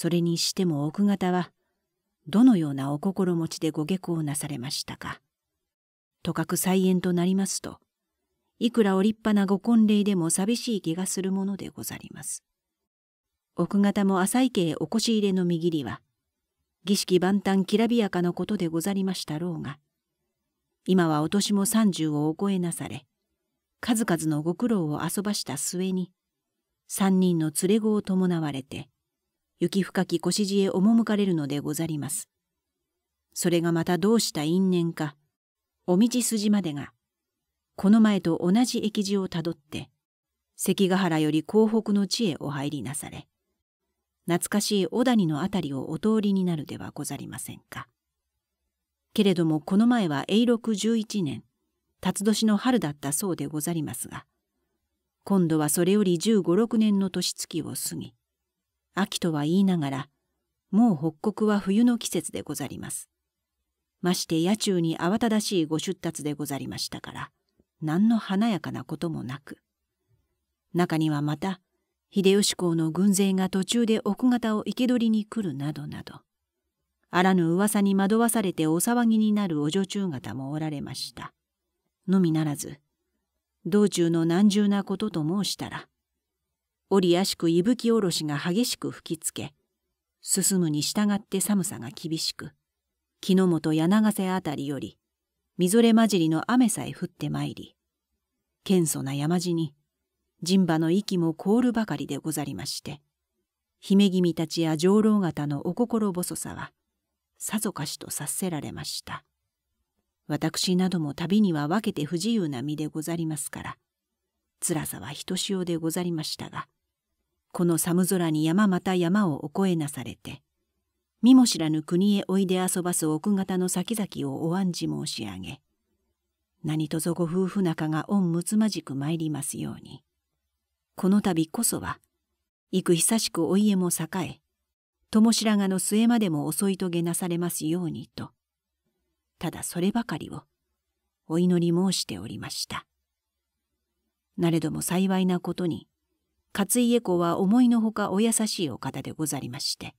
それにしても奥方はどのようなお心持ちでご下校なされましたか。とかく再演となりますと、いくらお立派なご婚礼でも寂しい気がするものでござります。奥方も浅井家へお越し入れの見切りは、儀式万端きらびやかのことでござりましたろうが、今はお年も三十をお超えなされ、数々のご苦労を遊ばした末に、三人の連れ子を伴われて、雪深き腰地へ赴かれるのでござります。それがまたどうした因縁か、お道筋までが、この前と同じ駅地をたどって、関ヶ原より江北の地へお入りなされ、懐かしい小谷の辺りをお通りになるではござりませんか。けれどもこの前は永禄11年、辰年の春だったそうでござりますが、今度はそれより15、6年の年月を過ぎ、秋とは言いながら、もう北国は冬の季節でござります。まして野中に慌ただしいご出立でござりましたから、何の華やかなこともなく。中にはまた、秀吉公の軍勢が途中で奥方を生け捕りに来るなどなど、あらぬ噂に惑わされてお騒ぎになるお女中方もおられました。のみならず、道中の難重なことと申したら、折やしく息吹おろしが激しく吹きつけ進むに従って寒さが厳しく木の本柳瀬あたりよりみぞれ混じりの雨さえ降ってまいり謙素な山地に人馬の息も凍るばかりでござりまして姫君たちや上老方のお心細さはさぞかしと察せられました私なども旅には分けて不自由な身でござりますから辛さはひとしおでござりましたがこの寒空に山また山をお越えなされて見も知らぬ国へおいで遊ばす奥方の先々をお案じ申し上げ何とぞご夫婦仲が御むつまじく参りますようにこの度こそは幾久しくお家も栄え友白髪の末までも襲い遂げなされますようにとただそればかりをお祈り申しておりましたなれども幸いなことに勝家子は思いのほかお優しいお方でござりまして、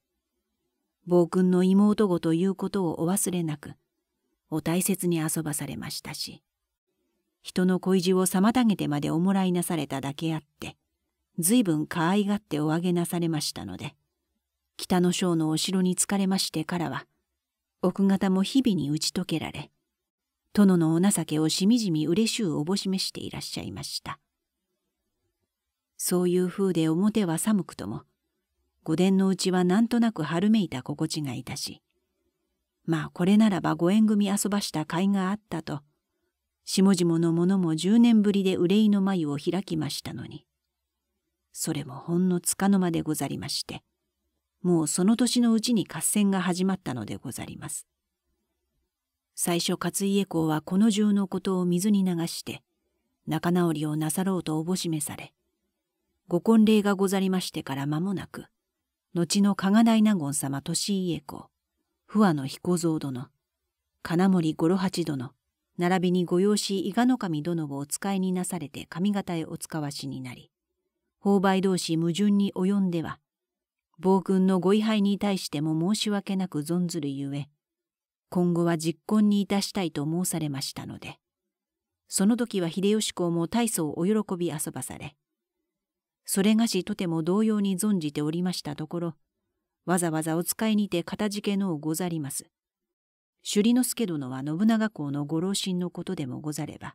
暴君の妹子ということをお忘れなく、お大切に遊ばされましたし、人の恋路を妨げてまでおもらいなされただけあって、随分可愛がっておあげなされましたので、北の将のお城に疲れましてからは、奥方も日々に打ち解けられ、殿のお情けをしみじみ嬉しゅうおぼしめしていらっしゃいました。そういう風で表は寒くとも、御殿のうちはなんとなく春めいた心地がいたし、まあこれならばご縁組遊ばした甲斐があったと、下々の者も10年ぶりで憂いの眉を開きましたのに、それもほんのつかの間でござりまして、もうその年のうちに合戦が始まったのでござります。最初勝家公はこの銃のことを水に流して、仲直りをなさろうとおぼしめされ、ご婚礼がござりましてから間もなく、後の加賀大納言様利家公、不和の彦蔵殿、金森五郎八殿、並びに御用子伊賀の神殿をお使いになされて上方へお使わしになり、法売同士矛盾に及んでは、暴君のご位牌に対しても申し訳なく存ずるゆえ、今後は実婚にいたしたいと申されましたので、その時は秀吉公も大層お喜び遊ばされ、それがしとても同様に存じておりましたところ、わざわざお使いにて片付けのうござります。首里之助殿は信長公のご老親のことでもござれば、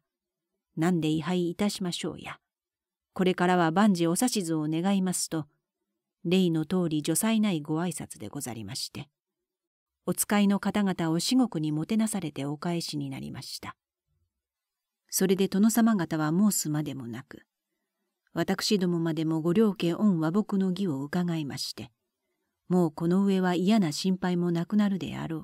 何で位牌いたしましょうや。これからは万事お指図を願いますと、例の通り助災ないご挨拶でござりまして、お使いの方々を至極にもてなされてお返しになりました。それで殿様方は申すまでもなく、私どもまでもご両家御和睦の儀を伺いまして、もうこの上は嫌な心配もなくなるであろ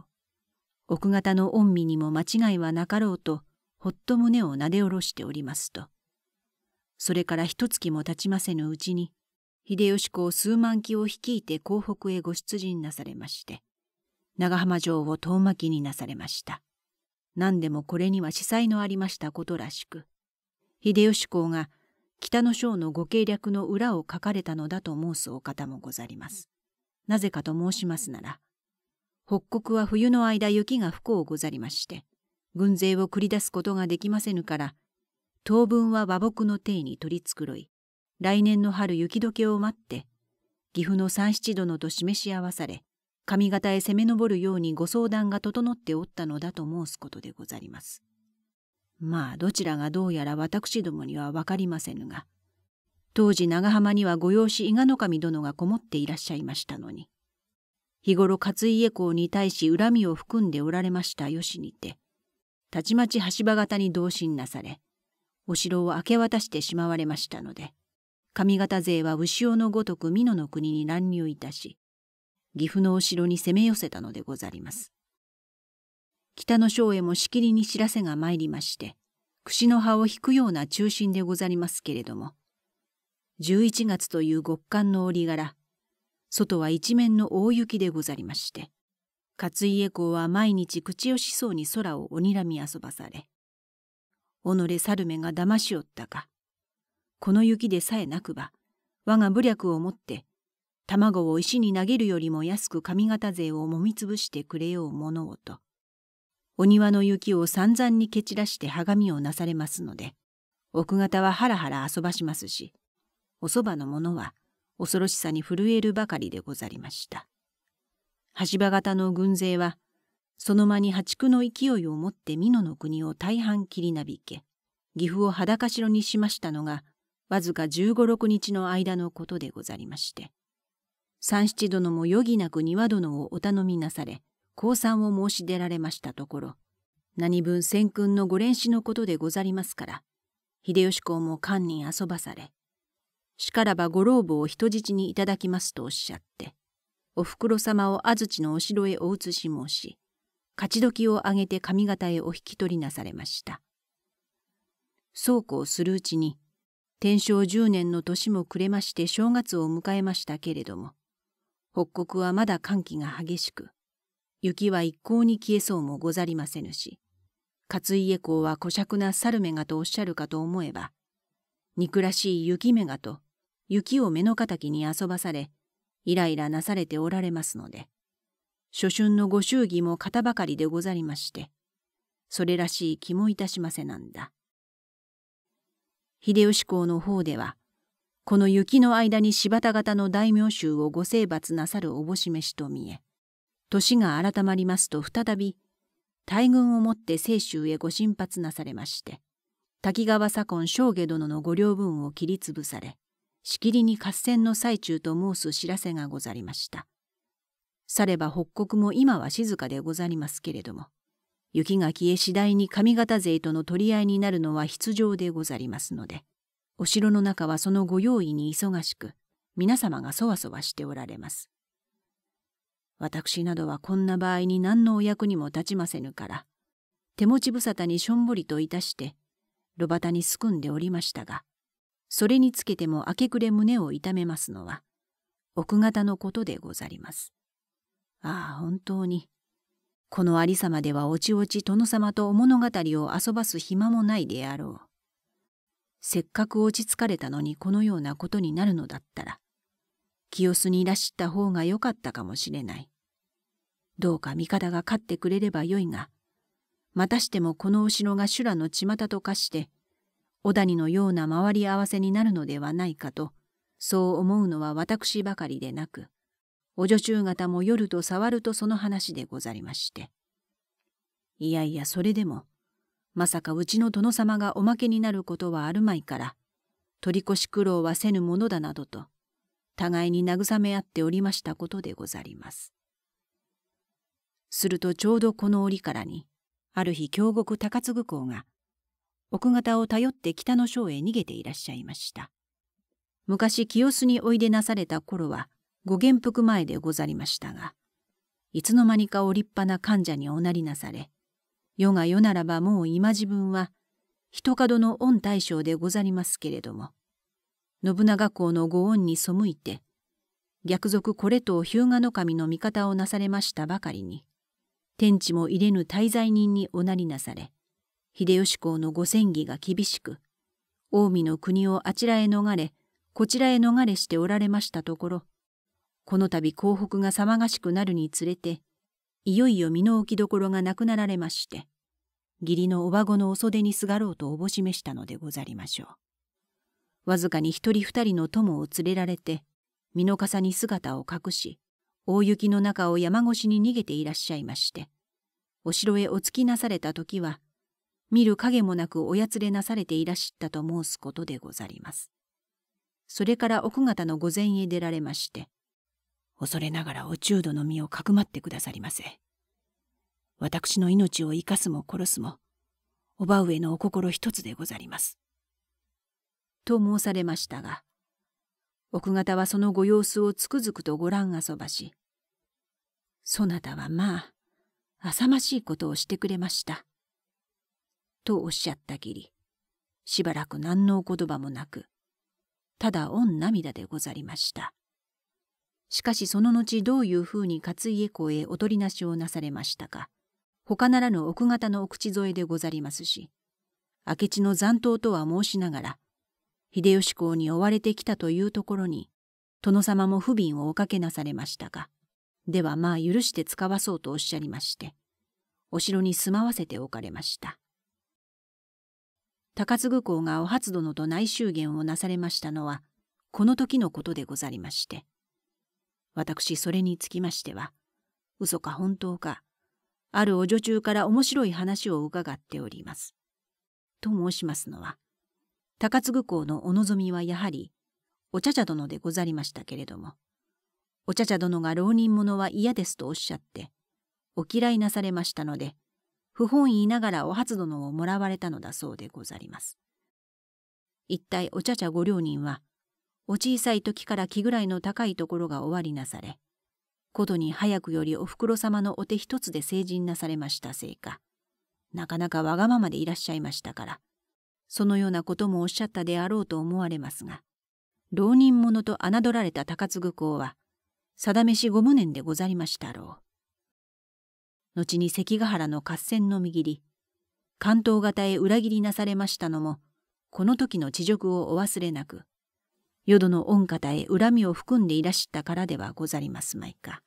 う。奥方の御身にも間違いはなかろうと、ほっと胸をなで下ろしておりますと。それから一月も経ちませぬうちに、秀吉公数万騎を率いて江北へご出陣なされまして、長浜城を遠巻きになされました。何でもこれには司祭のありましたことらしく、秀吉公が北の章のご計略の裏を書かれたのだと申すお方もござります。なぜかと申しますなら、北国は冬の間雪が不幸ござりまして、軍勢を繰り出すことができませぬから、当分は和睦の邸に取り繕い、来年の春雪解けを待って、岐阜の三七殿と示し合わされ、上方へ攻め上るようにご相談が整っておったのだと申すことでござります。まあどちらがどうやら私どもには分かりませぬが当時長浜にはご養子伊賀守殿がこもっていらっしゃいましたのに日頃勝家公に対し恨みを含んでおられました吉にてたちまち橋場方に同心なされお城を明け渡してしまわれましたので上方勢は牛尾のごとく美濃の国に乱入いたし岐阜のお城に攻め寄せたのでござります。北の省へもしきりに知らせが参りまして、櫛の葉を引くような中心でござりますけれども、十一月という極寒の折柄、外は一面の大雪でござりまして、勝家公は毎日口惜しそうに空をおにらみ遊ばされ、己猿めが騙しおったか、この雪でさえなくば、我が武略をもって、卵を石に投げるよりも安く上方勢をもみつぶしてくれようものをと、お庭の雪を散々に蹴散らして鏡みをなされますので奥方はハラハラ遊ばしますしおそばの者は恐ろしさに震えるばかりでござりました橋場型の軍勢はその間に破竹の勢いを持って美濃の国を大半切りなびけ岐阜を裸城にしましたのがわずか1 5六6日の間のことでござりまして三七殿も余儀なく庭殿をお頼みなされ降参を申し出られましたところ、何分先君のご連死のことでござりますから、秀吉公も官人遊ばされ、しからばご老母を人質にいただきますとおっしゃって、おふくろ様を安土のお城へお移し申し、勝ち時を挙げて上方へお引き取りなされました。そうこうするうちに、天正10年の年も暮れまして正月を迎えましたけれども、北国はまだ寒気が激しく、雪は一向に消えそうもござりませぬし、勝家公は古尺な猿目がとおっしゃるかと思えば、憎らしい雪目がと、雪を目の敵に遊ばされ、イライラなされておられますので、初春のご祝儀も型ばかりでござりまして、それらしい気もいたしませなんだ。秀吉公の方では、この雪の間に柴田方の大名衆をご征伐なさるおぼしめしと見え、年が改まりますと再び大軍をもって清州へご進発なされまして滝川左近正下殿のご領分を切り潰されしきりに合戦の最中と申す知らせがござりましたされば北国も今は静かでござりますけれども雪が消え次第に上方勢との取り合いになるのは必定でござりますのでお城の中はそのご用意に忙しく皆様がそわそわしておられます私などはこんな場合に何のお役にも立ちませぬから、手持ち無沙汰にしょんぼりといたして、炉端にすくんでおりましたが、それにつけても明け暮れ胸を痛めますのは、奥方のことでござります。ああ、本当に。この有様ではおちおち殿様とお物語を遊ばす暇もないであろう。せっかく落ち着かれたのにこのようなことになるのだったら、清須にいらした方が良かったかもしれない。どうか味方が勝ってくれればよいが、またしてもこのお城が修羅の巷と化して、小谷のような回り合わせになるのではないかと、そう思うのは私ばかりでなく、お女中方も夜と触るとその話でござりまして。いやいや、それでも、まさかうちの殿様がおまけになることはあるまいから、取り越し苦労はせぬものだなどと、互いに慰め合っておりましたことでござります。するとちょうどこの折からに、ある日京極高継公が、奥方を頼って北の省へ逃げていらっしゃいました。昔清須においでなされた頃は、ご元服前でござりましたが、いつの間にかお立派な患者におなりなされ、世が世ならばもう今自分は、一角の御大将でござりますけれども、信長公のご恩に背いて、逆賊これと日向守の味方をなされましたばかりに、天地も入れぬ滞在人におなりなされ、秀吉公のご詮議が厳しく、近江の国をあちらへ逃れ、こちらへ逃れしておられましたところ、この度江北が騒がしくなるにつれて、いよいよ身の置きどころがなくなられまして、義理のおばごのお袖にすがろうとおぼしめしたのでござりましょう。わずかに一人二人の友を連れられて、身の笠に姿を隠し、大雪の中を山越しに逃げていらっしゃいまして、お城へお着きなされた時は、見る影もなくおやつれなされていらしったと申すことでござります。それから奥方の御前へ出られまして、恐れながらお中土の身をかくまってくださりませ。私の命を生かすも殺すも、叔母上のお心一つでござります。と申されましたが、奥方はそのご様子をつくづくとご覧あそばし、そなたはまあ、浅ましいことをしてくれました。とおっしゃったきり、しばらく何のお言葉もなく、ただ御涙でござりました。しかしその後どういうふうに勝家公へお取りなしをなされましたか、他ならぬ奥方のお口添えでござりますし、明智の残党とは申しながら、秀吉公に追われてきたというところに殿様も不憫をおかけなされましたがではまあ許して使わそうとおっしゃりましてお城に住まわせておかれました高津公がお初殿と内修言をなされましたのはこの時のことでござりまして私それにつきましては嘘か本当かあるお女中から面白い話を伺っております。と申しますのは高津公のお望みはやはりお茶茶殿でござりましたけれどもお茶茶殿が浪人者は嫌ですとおっしゃってお嫌いなされましたので不本意ながらお初殿をもらわれたのだそうでござります。一体お茶茶ご両人はお小さい時から気ぐらいの高いところがおありなされことに早くよりおふくろ様のお手一つで成人なされましたせいかなかなかわがままでいらっしゃいましたからそのようなこともおっしゃったであろうと思われますが、浪人者と侮られた高継公は、定めしご無念でござりましたろう。後に関ヶ原の合戦の見切り、関東方へ裏切りなされましたのも、この時の恥辱をお忘れなく、淀の御方へ恨みを含んでいらしたからではござりますまいか。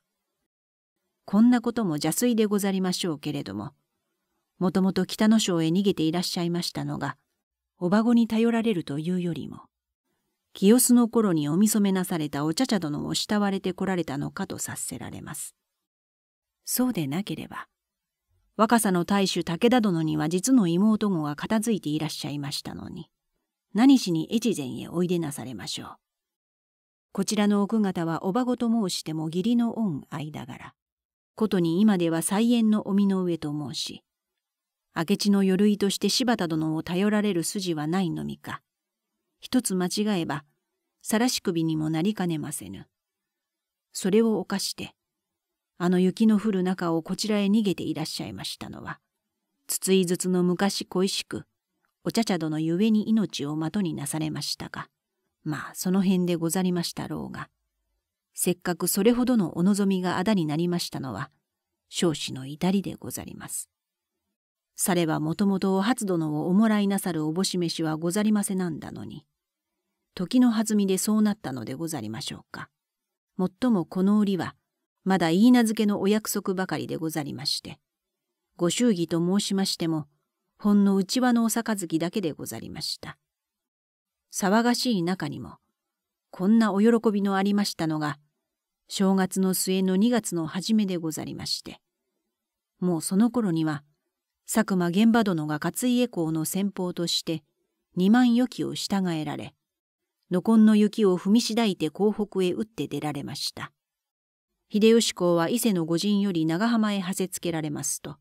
こんなことも邪推でござりましょうけれども、もともと北の省へ逃げていらっしゃいましたのが、おばごに頼られるというよりも、清須の頃にお見初めなされたお茶茶殿を慕われてこられたのかと察せられます。そうでなければ、若さの大主武田殿には実の妹御が片付いていらっしゃいましたのに、何しに越前へおいでなされましょう。こちらの奥方はおばごと申しても義理の恩間柄。ことに今では菜園のお身の上と申し、明智の鎧として柴田殿を頼られる筋はないのみか。一つ間違えば、晒し首にもなりかねませぬ。それを犯して、あの雪の降る中をこちらへ逃げていらっしゃいましたのは、筒井筒の昔恋しく、お茶茶殿ゆえに命を的になされましたが、まあその辺でござりましたろうが、せっかくそれほどのお望みがあだになりましたのは、少子の至りでござります。さればもともとお初殿をおもらいなさるおぼしめしはござりませなんだのに、時のはずみでそうなったのでござりましょうか。もっともこの折は、まだ言い名付けのお約束ばかりでござりまして、ご祝儀と申しましても、ほんの内輪のお杯だけでござりました。騒がしい中にも、こんなお喜びのありましたのが、正月の末の2月の初めでござりまして、もうその頃には、佐久間玄馬殿が勝家公の先方として二万余機を従えられのこんの雪を踏みしだいて江北へ打って出られました秀吉公は伊勢の御陣より長浜へはせつけられますと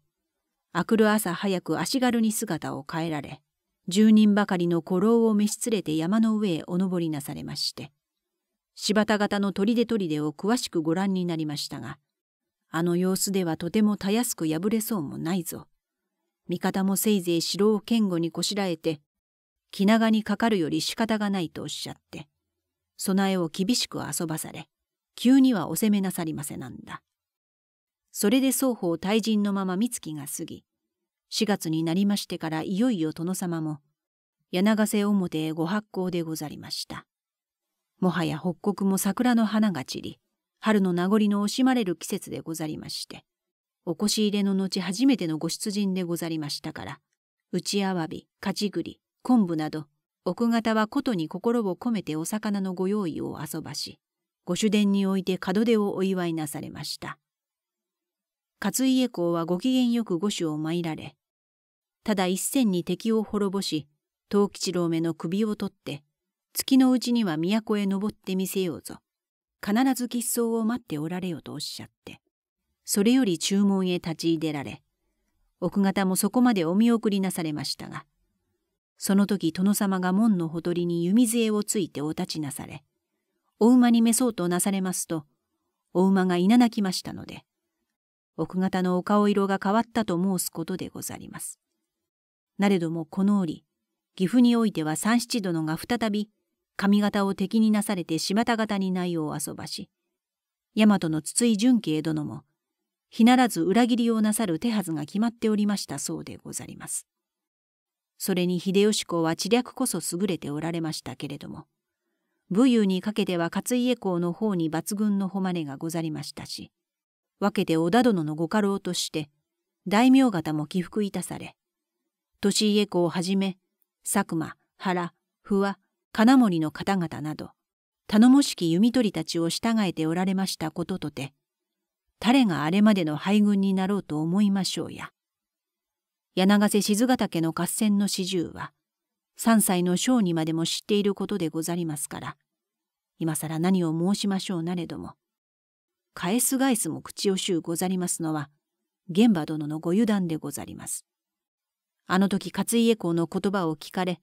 明くる朝早く足軽に姿を変えられ十人ばかりの古老を召し連れて山の上へお登りなされまして柴田方の砦砦を詳しくご覧になりましたがあの様子ではとてもたやすく破れそうもないぞ味方もせいぜい城を堅固にこしらえて気長にかかるより仕方がないとおっしゃって備えを厳しく遊ばされ急にはお責めなさりませなんだそれで双方退陣のまま三月が過ぎ4月になりましてからいよいよ殿様も柳瀬表へご発行でござりましたもはや北国も桜の花が散り春の名残の惜しまれる季節でござりましてお越し入れの後初めてのご出陣でござりましたから、内あわび、かちぐり、昆布など、奥方はことに心を込めてお魚のご用意を遊ばし、ご主殿において門出をお祝いなされました。勝家公はご機嫌よく御主を参られ、ただ一戦に敵を滅ぼし、藤吉郎めの首を取って、月のうちには都へ登ってみせようぞ。必ず吉相を待っておられよとおっしゃって、それより注文へ立ち入れられ奥方もそこまでお見送りなされましたがその時殿様が門のほとりに弓杖をついてお立ちなされお馬に召そうとなされますとお馬がいななきましたので奥方のお顔色が変わったと申すことでござります。なれどもこの折岐阜においては三七殿が再び上方を敵になされて柴田方に内容を遊ばし大和の筒井純慶殿も日ならず裏切りをなさる手はずが決まっておりましたそうでござります。それに秀吉公は知略こそ優れておられましたけれども、武勇にかけては勝家公の方に抜群の誉れがござりましたし、分けて織田殿のご家老として、大名方も起伏いたされ、利家公をはじめ、佐久間、原、不和、金森の方々など、頼もしき弓取りたちを従えておられましたこととて、誰があれまでの敗軍になろうと思いましょうや。柳瀬静ヶ岳の合戦の始終は、3歳の将にまでも知っていることでござりますから、今さら何を申しましょうなれども、返す返すも口をしゅうござりますのは、玄馬殿のご油断でござります。あの時勝家公の言葉を聞かれ、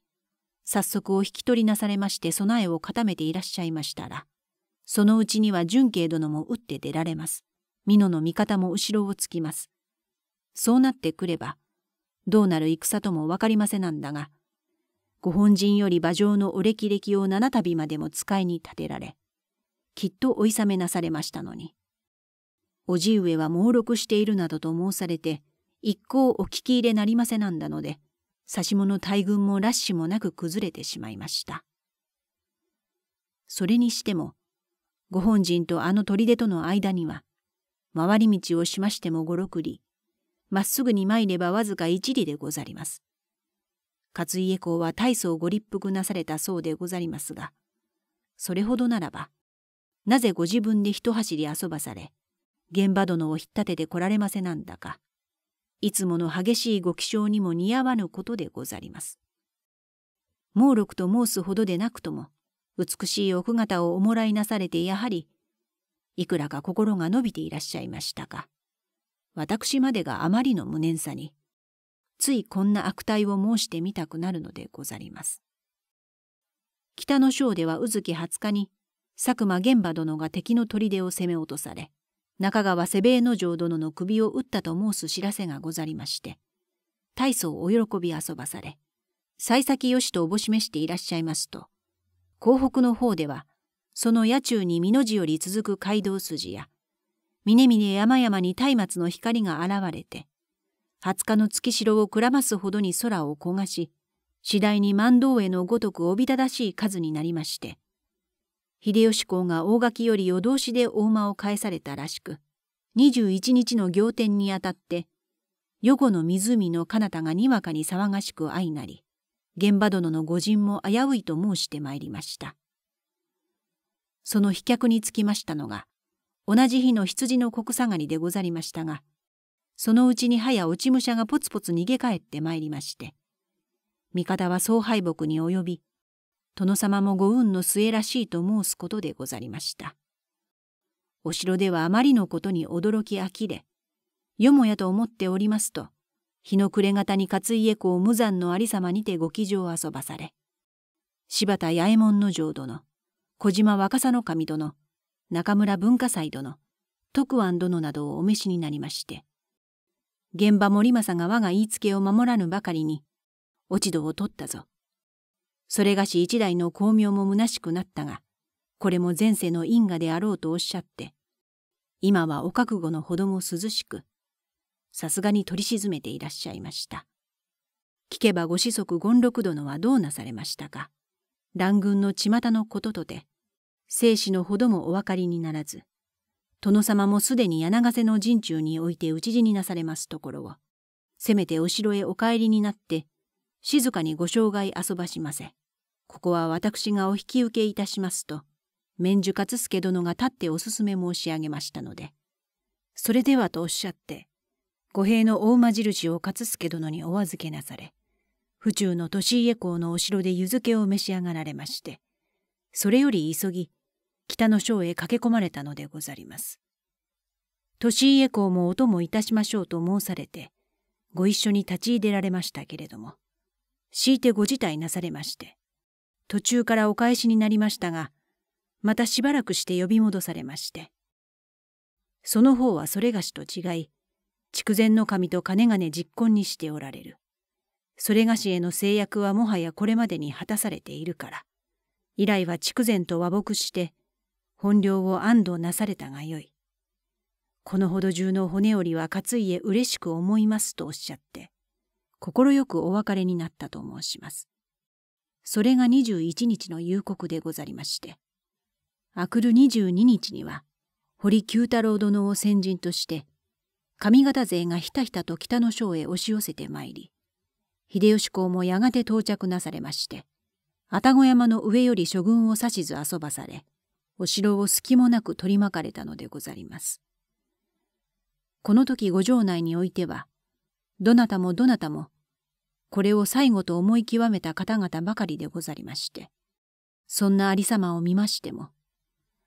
早速お引き取りなされまして備えを固めていらっしゃいましたら、そのうちには純慶殿も打って出られます。美濃の味方も後ろをつきます。そうなってくれば、どうなる戦とも分かりませなんだが、ご本人より馬上のお歴々を七度までも使いに立てられ、きっとおいめなされましたのに。叔父上は猛録しているなどと申されて、一向お聞き入れなりませなんだので、差し物大軍もラッシュもなく崩れてしまいました。それにしても、ご本人とあの砦との間には、回り道をしましても五六里、まっすぐに参ればわずか一里でござります。勝家公は大層ご立腹なされたそうでござりますが、それほどならば、なぜご自分で一走り遊ばされ、現場殿を引っ立てて来られませなんだか、いつもの激しいご気性にも似合わぬことでござります。猛録と申すほどでなくとも、美しい奥方をおもらいなされてやはりいくらか心が伸びていらっしゃいましたか私までがあまりの無念さに、ついこんな悪態を申してみたくなるのでござります。北の省では宇月20日に、佐久間玄馬殿が敵の砦を攻め落とされ、中川瀬兵衛之丞殿の首を打ったと申す知らせがござりまして、大層お喜び遊ばされ、幸先よしとおぼしめしていらっしゃいますと、江北の方ではその野中に美の字より続く街道筋や峰々山々に松明の光が現れて20日の月城をくらますほどに空を焦がし次第に万道へのごとくおびただしい数になりまして秀吉公が大垣より夜通しで大間を返されたらしく21日の行天にあたって余の湖の彼方がにわかに騒がしく相なり現場殿の御陣も危ういと申してまいりました。その飛脚につきましたのが同じ日の羊の国下がりでござりましたがそのうちに早や落ち武者がポツポツ逃げ帰ってまいりまして味方は総敗北に及び殿様もご運の末らしいと申すことでござりました。お城ではあまりのことに驚き呆れ、よもやと思っておりますと、日の暮れ方に勝家公無残の有様にてご騎乗遊ばされ、柴田八右衛門の城殿、小島若狭守殿、中村文化祭殿、徳安殿などをお召しになりまして、現場森政が我が言いつけを守らぬばかりに、落ち度を取ったぞ。それがし一代の巧妙も虚しくなったが、これも前世の因果であろうとおっしゃって、今はお覚悟のほども涼しく、さすがに取り沈めていらっしゃいました。聞けばご子息権六殿はどうなされましたか。乱軍の巷のこととて、生死のほどもお分かりにならず、殿様もすでに柳瀬の陣中において討ち死になされますところを、せめてお城へお帰りになって、静かにご生涯遊ばしませ。ここは私がお引き受けいたしますと、免寿勝助殿が立ってお勧め申し上げましたので、それではとおっしゃって、御兵の大間印を勝助殿にお預けなされ、府中の利家公のお城で湯漬けを召し上がられまして、それより急ぎ、北の省へ駆け込まれたのでござります。利家公もお供いたしましょうと申されて、ご一緒に立ち入れられましたけれども、強いてご辞退なされまして、途中からお返しになりましたが、またしばらくして呼び戻されまして、その方はそれがしと違い、筑前の神と金々実婚にしておられる。それがしへの制約はもはやこれまでに果たされているから、以来は筑前と和睦して、本領を安堵なされたがよい。このほど中の骨折りは勝家嬉しく思いますとおっしゃって、快くお別れになったと申します。それが21日の夕刻でござりまして、あくる22日には、堀久太郎殿を先人として、上方勢がひたひたと北の省へ押し寄せてまいり、秀吉公もやがて到着なされまして、愛宕山の上より諸軍を指図遊ばされ、お城を隙もなく取り巻かれたのでござります。この時五城内においては、どなたもどなたも、これを最後と思い極めた方々ばかりでござりまして、そんなありさまを見ましても、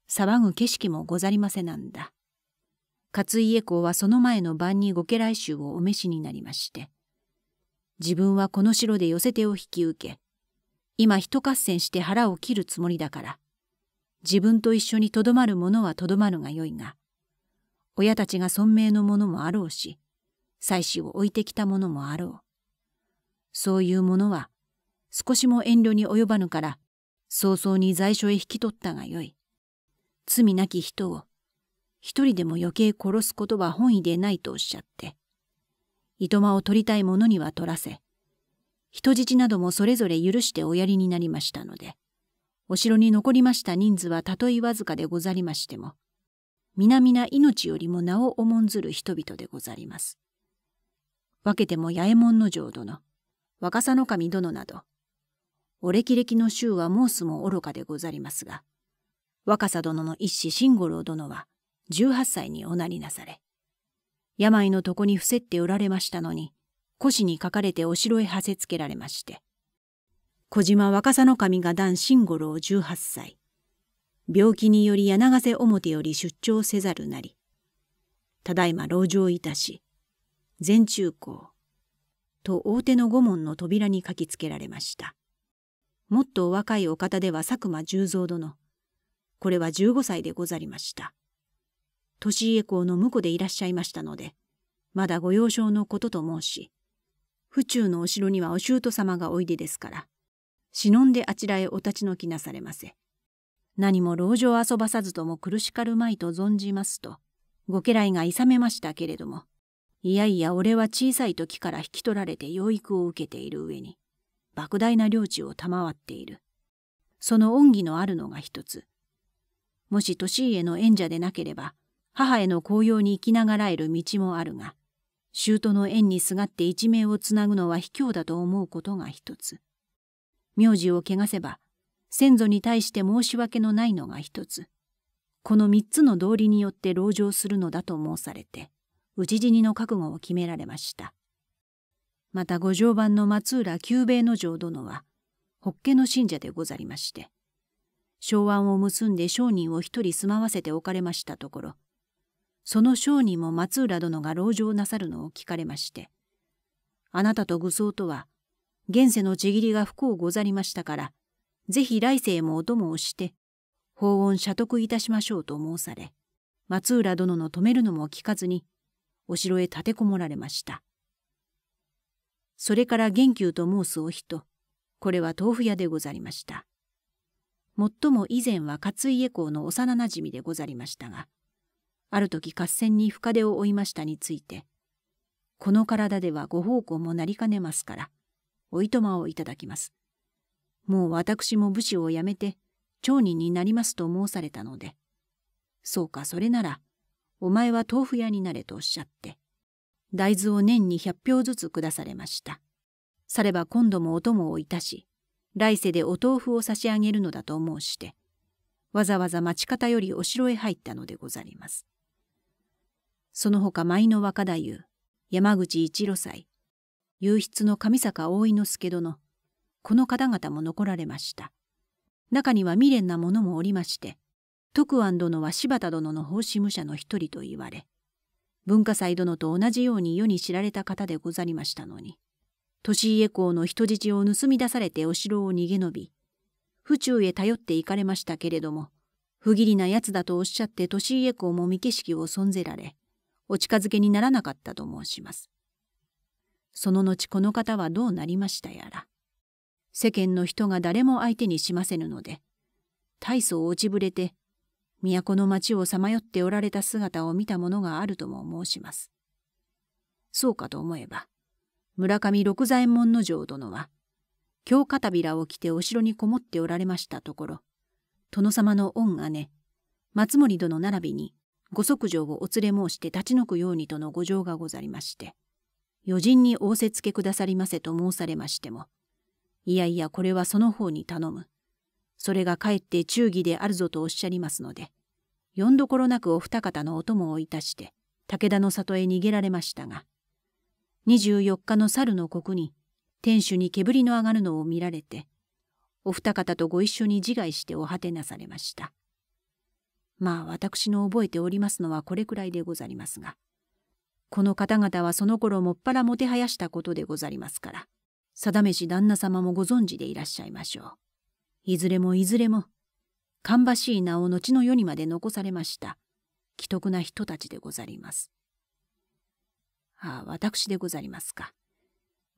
騒ぐ景色もござりませなんだ。勝家公はその前の晩にご家来衆をお召しになりまして、自分はこの城で寄せ手を引き受け、今一合戦して腹を切るつもりだから、自分と一緒にとどまる者はとどまるがよいが、親たちが尊明の者もあろうし、妻子を置いてきた者もあろう。そういう者は、少しも遠慮に及ばぬから、早々に在所へ引き取ったがよい。罪なき人を、一人でも余計殺すことは本意でないとおっしゃって、いとまを取りたい者には取らせ、人質などもそれぞれ許しておやりになりましたので、お城に残りました人数はたとえわずかでござりましても、皆々命よりも名を重んずる人々でござります。分けても八右衛門の城殿、若狭の神殿など、お歴々の衆は申すも愚かでござりますが、若狭殿の一子慎五郎殿は、十八歳におなりなされ、病の床に伏せっておられましたのに、腰に書かれてお城へはせつけられまして、小島若狭守が段慎五郎18歳。病気により柳瀬表より出張せざるなり。ただいま籠城いたし、全中高、と大手の御門の扉に書きつけられました。もっとお若いお方では佐久間十三殿。これは15歳でござりました。年家公の婿でいらっしゃいましたので、まだご幼少のことと申し、府中のお城にはお舅様がおいでですから、忍んであちらへお立ちのきなされませ。何も籠城遊ばさずとも苦しかるまいと存じますと、ご家来がいさめましたけれども、いやいや俺は小さい時から引き取られて養育を受けている上に、莫大な領地を賜っている。その恩義のあるのが一つ。もし年家の縁者でなければ、母への高揚に生きながらえる道もあるが、舅の縁にすがって一命をつなぐのは卑怯だと思うことが一つ。名字を汚せば先祖に対して申し訳のないのが一つこの三つの道理によって籠城するのだと申されて討ち死にの覚悟を決められましたまた五条番の松浦久兵衛之丞殿は法家の信者でござりまして昭安を結んで商人を一人住まわせておかれましたところその商人も松浦殿が籠城なさるのを聞かれましてあなたと愚僧とは現世の契りが不幸ござりましたから、ぜひ来世もお供をして、法音社得いたしましょうと申され、松浦殿の止めるのも聞かずに、お城へ立てこもられました。それから元久と申すお人、これは豆腐屋でござりました。もっとも以前は勝家公の幼なじみでござりましたが、ある時合戦に深手を負いましたについて、この体ではご奉公もなりかねますから、おいとまをいただきます。もう私も武士を辞めて、町人になりますと申されたので、そうか、それなら、お前は豆腐屋になれとおっしゃって、大豆を年に100票ずつ下されました。されば今度もお供をいたし、来世でお豆腐を差し上げるのだと申して、わざわざ町方よりお城へ入ったのでござります。その他舞の若太夫、山口一路斎、雄筆の上坂大井之助殿この方々も残られました中には未練な者もおりまして徳安殿は柴田殿の奉仕武者の一人と言われ文化祭殿と同じように世に知られた方でござりましたのに利家公の人質を盗み出されてお城を逃げ延び府中へ頼って行かれましたけれども不義理な奴だとおっしゃって利家公も見景色を存ぜられお近づけにならなかったと申しますその後この方はどうなりましたやら。世間の人が誰も相手にしませぬので、大層落ちぶれて、都の町をさまよっておられた姿を見たものがあるとも申します。そうかと思えば、村上六左衛門の城殿は、京片びを着てお城にこもっておられましたところ、殿様の御姉、松森殿並びに、ご息女をお連れ申して立ち退くようにとのご情がござりまして、余人に仰せつけくださりませと申されましても、いやいやこれはその方に頼む。それがかえって忠義であるぞとおっしゃりますので、よんどころなくお二方のお供をいたして、武田の里へ逃げられましたが、二十四日の猿の刻に、天守に煙の上がるのを見られて、お二方とご一緒に自害してお果てなされました。まあ私の覚えておりますのはこれくらいでござりますが。この方々はその頃もっぱらもてはやしたことでござりますから、定めし旦那様もご存知でいらっしゃいましょう。いずれもいずれも、芳しい名を後の世にまで残されました、既得な人たちでござります。ああ、私でござりますか。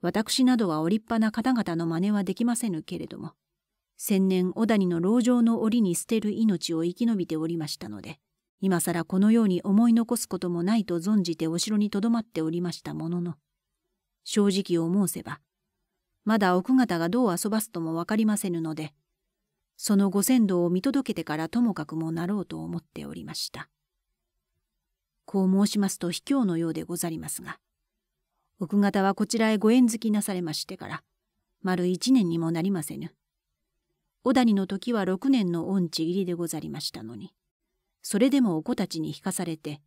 私などはお立派な方々の真似はできませぬけれども、千年小谷の牢城の檻に捨てる命を生き延びておりましたので、今さらこのように思い残すこともないと存じてお城にとどまっておりましたものの、正直思うせば、まだ奥方がどう遊ばすとも分かりませぬので、そのご先導を見届けてからともかくもなろうと思っておりました。こう申しますと卑怯のようでござりますが、奥方はこちらへご縁づきなされましてから、丸一年にもなりませぬ。小谷の時は六年の御知入りでござりましたのに。それでもお子たちに引かされて、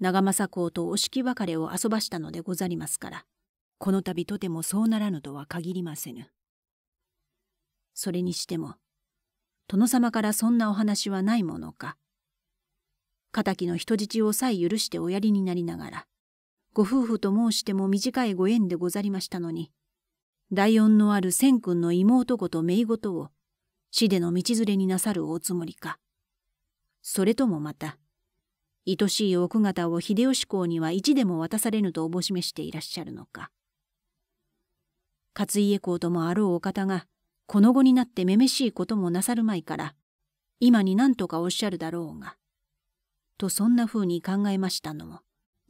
長政公とお式別れを遊ばしたのでござりますから、この度とてもそうならぬとは限りませぬ。それにしても、殿様からそんなお話はないものか。敵の人質をさえ許しておやりになりながら、ご夫婦と申しても短いご縁でござりましたのに、大恩のある千君の妹子と姪ごとを、死での道連れになさるおつもりか。それともまた、愛しい奥方を秀吉公には一でも渡されぬとおぼしめしていらっしゃるのか。勝家公ともあろうお方が、この後になってめめしいこともなさるまいから、今に何とかおっしゃるだろうが。とそんな風に考えましたのも、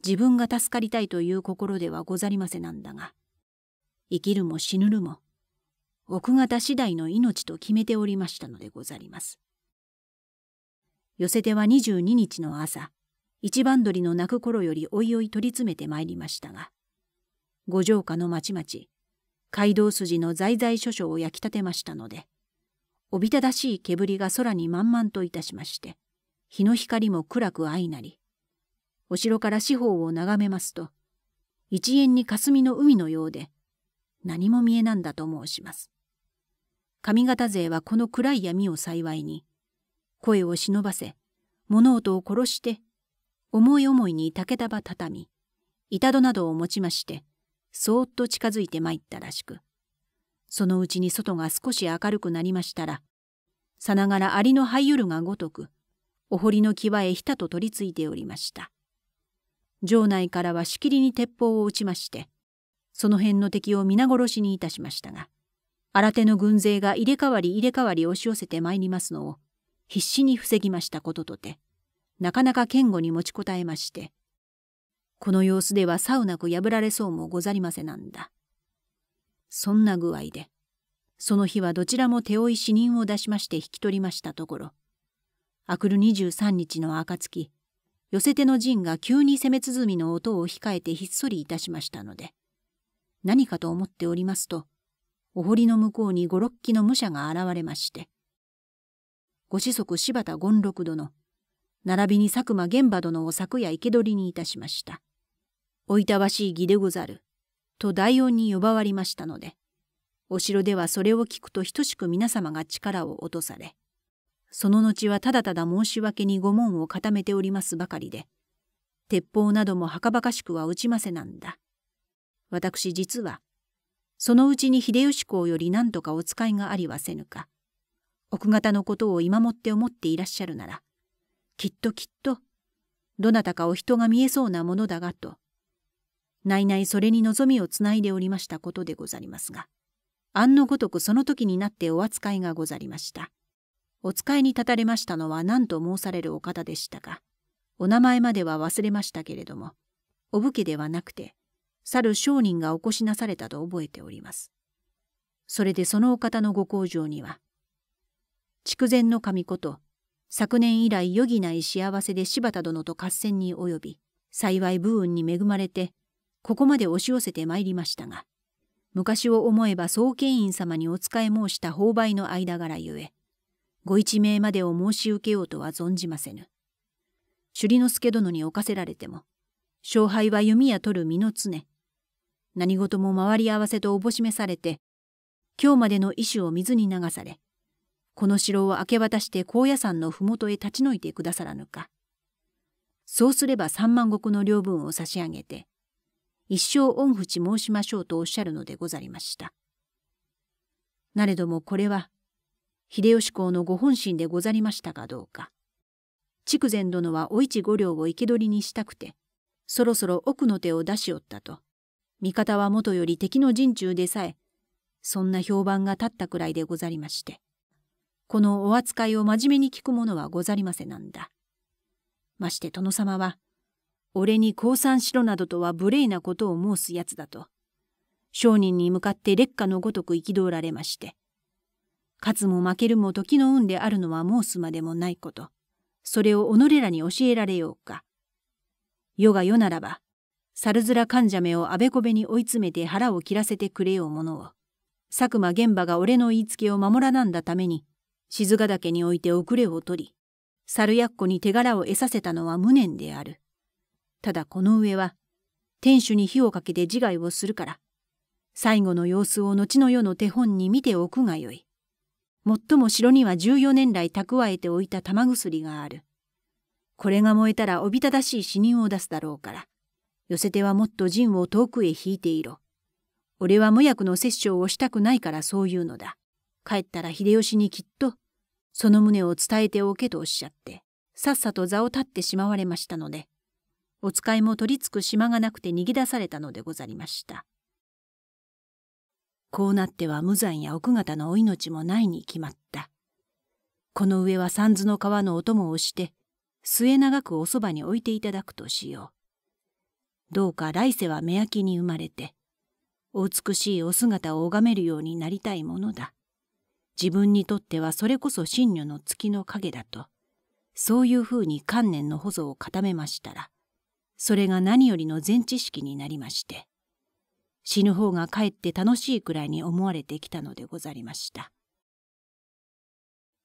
自分が助かりたいという心ではござりませなんだが、生きるも死ぬるも、奥方次第の命と決めておりましたのでござります。寄せては22日の朝、一番鳥の鳴く頃よりおいおい取り詰めてまいりましたが、五条下の町々、街道筋の在在所書を焼き立てましたので、おびただしい煙が空に満々といたしまして、日の光も暗く相なり、お城から四方を眺めますと、一円に霞の海のようで、何も見えなんだと申します。上方勢はこの暗い闇を幸いに、声を忍ばせ、物音を殺して、思い思いに竹束畳み、板戸などを持ちまして、そーっと近づいてまいったらしく、そのうちに外が少し明るくなりましたら、さながら蟻の灰夜がごとく、お堀の際へひたと取り付いておりました。城内からはしきりに鉄砲を撃ちまして、その辺の敵を皆殺しにいたしましたが、新手の軍勢が入れ替わり入れ替わり押し寄せてまいりますのを、必死に防ぎましたこととてなかなか堅固に持ちこたえましてこの様子ではさうなく破られそうもござりませなんだそんな具合でその日はどちらも手負い死人を出しまして引き取りましたところあくる23日の暁寄せ手の陣が急に攻め鼓の音を控えてひっそりいたしましたので何かと思っておりますとお堀の向こうに五六機の武者が現れましてご子息柴田権六殿、並びに佐久間玄馬殿を昨夜生け捕りにいたしました。おいたわしい儀でござる、と大音に呼ばわりましたので、お城ではそれを聞くと等しく皆様が力を落とされ、その後はただただ申し訳に御門を固めておりますばかりで、鉄砲などもはかばかしくは打ちませなんだ。私実は、そのうちに秀吉公より何とかお使いがありはせぬか、奥方のことを今もって思っていらっしゃるなら、きっときっと、どなたかお人が見えそうなものだがと、内々それに望みをつないでおりましたことでござりますが、案のごとくその時になってお扱いがござりました。お使いに立たれましたのは何と申されるお方でしたか。お名前までは忘れましたけれども、お武家ではなくて、去る商人がお越しなされたと覚えております。それでそのお方のご工場には、筑前の神こと昨年以来余儀ない幸せで柴田殿と合戦に及び幸い武運に恵まれてここまで押し寄せてまいりましたが昔を思えば総賢院様にお仕え申した購賠の間柄ゆえご一命までを申し受けようとは存じませぬ首里之助殿に侵せられても勝敗は弓や取る身の常何事も回り合わせとおぼしめされて今日までの意志を水に流されこの城を明け渡して高野山の麓へ立ち退いてくださらぬか。そうすれば三万石の領分を差し上げて、一生御淵申しましょうとおっしゃるのでござりました。なれどもこれは、秀吉公のご本心でござりましたかどうか。筑前殿はお市五両を生け捕りにしたくて、そろそろ奥の手を出しおったと。味方はもとより敵の陣中でさえ、そんな評判が立ったくらいでござりまして。このお扱いを真面目に聞く者はござりませなんだ。まして殿様は、俺に降参しろなどとは無礼なことを申すやつだと、商人に向かって劣化のごとく憤られまして、勝つも負けるも時の運であるのは申すまでもないこと、それを己らに教えられようか。世が世ならば、猿面患者めをあべこべに追い詰めて腹を切らせてくれようものを、佐久間玄馬が俺の言いつけを守らなんだために、静ヶ岳において遅れを取り、猿やっこに手柄を得させたのは無念である。ただこの上は、天主に火をかけて自害をするから、最後の様子を後の世の手本に見ておくがよい。もっとも城には十四年来蓄えておいた玉薬がある。これが燃えたらおびただしい死人を出すだろうから、寄せてはもっと陣を遠くへ引いていろ。俺は無薬の殺生をしたくないからそういうのだ。帰ったら秀吉にきっとその旨を伝えておけとおっしゃって、さっさと座を立ってしまわれましたので、お使いも取りつく島がなくて逃げ出されたのでござりました。こうなっては無残や奥方のお命もないに決まった。この上は三途の川のお供をして、末長くおそばに置いていただくとしよう。どうか来世は目焼きに生まれて、お美しいお姿を拝めるようになりたいものだ。自分にとってはそれこそ真如の月の影だと、そういうふうに観念の保存を固めましたら、それが何よりの全知識になりまして、死ぬ方がかえって楽しいくらいに思われてきたのでござりました。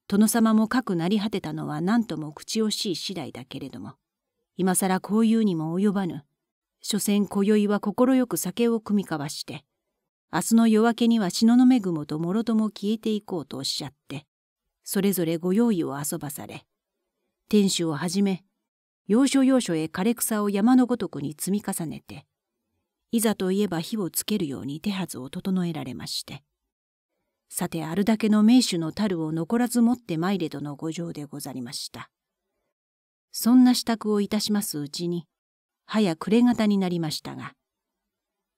殿様もかくなり果てたのは何とも口惜しい次第だけれども、今更こういうにも及ばぬ、所詮今宵は快く酒を酌み交わして、明日の夜明けには東雲雲ともろとも消えていこうとおっしゃって、それぞれご用意を遊ばされ、天守をはじめ、要所要所へ枯れ草を山のごとくに積み重ねて、いざといえば火をつけるように手はずを整えられまして。さてあるだけの名手の樽を残らず持って参れとのご情でござりました。そんな支度をいたしますうちに、早暮れ方になりましたが、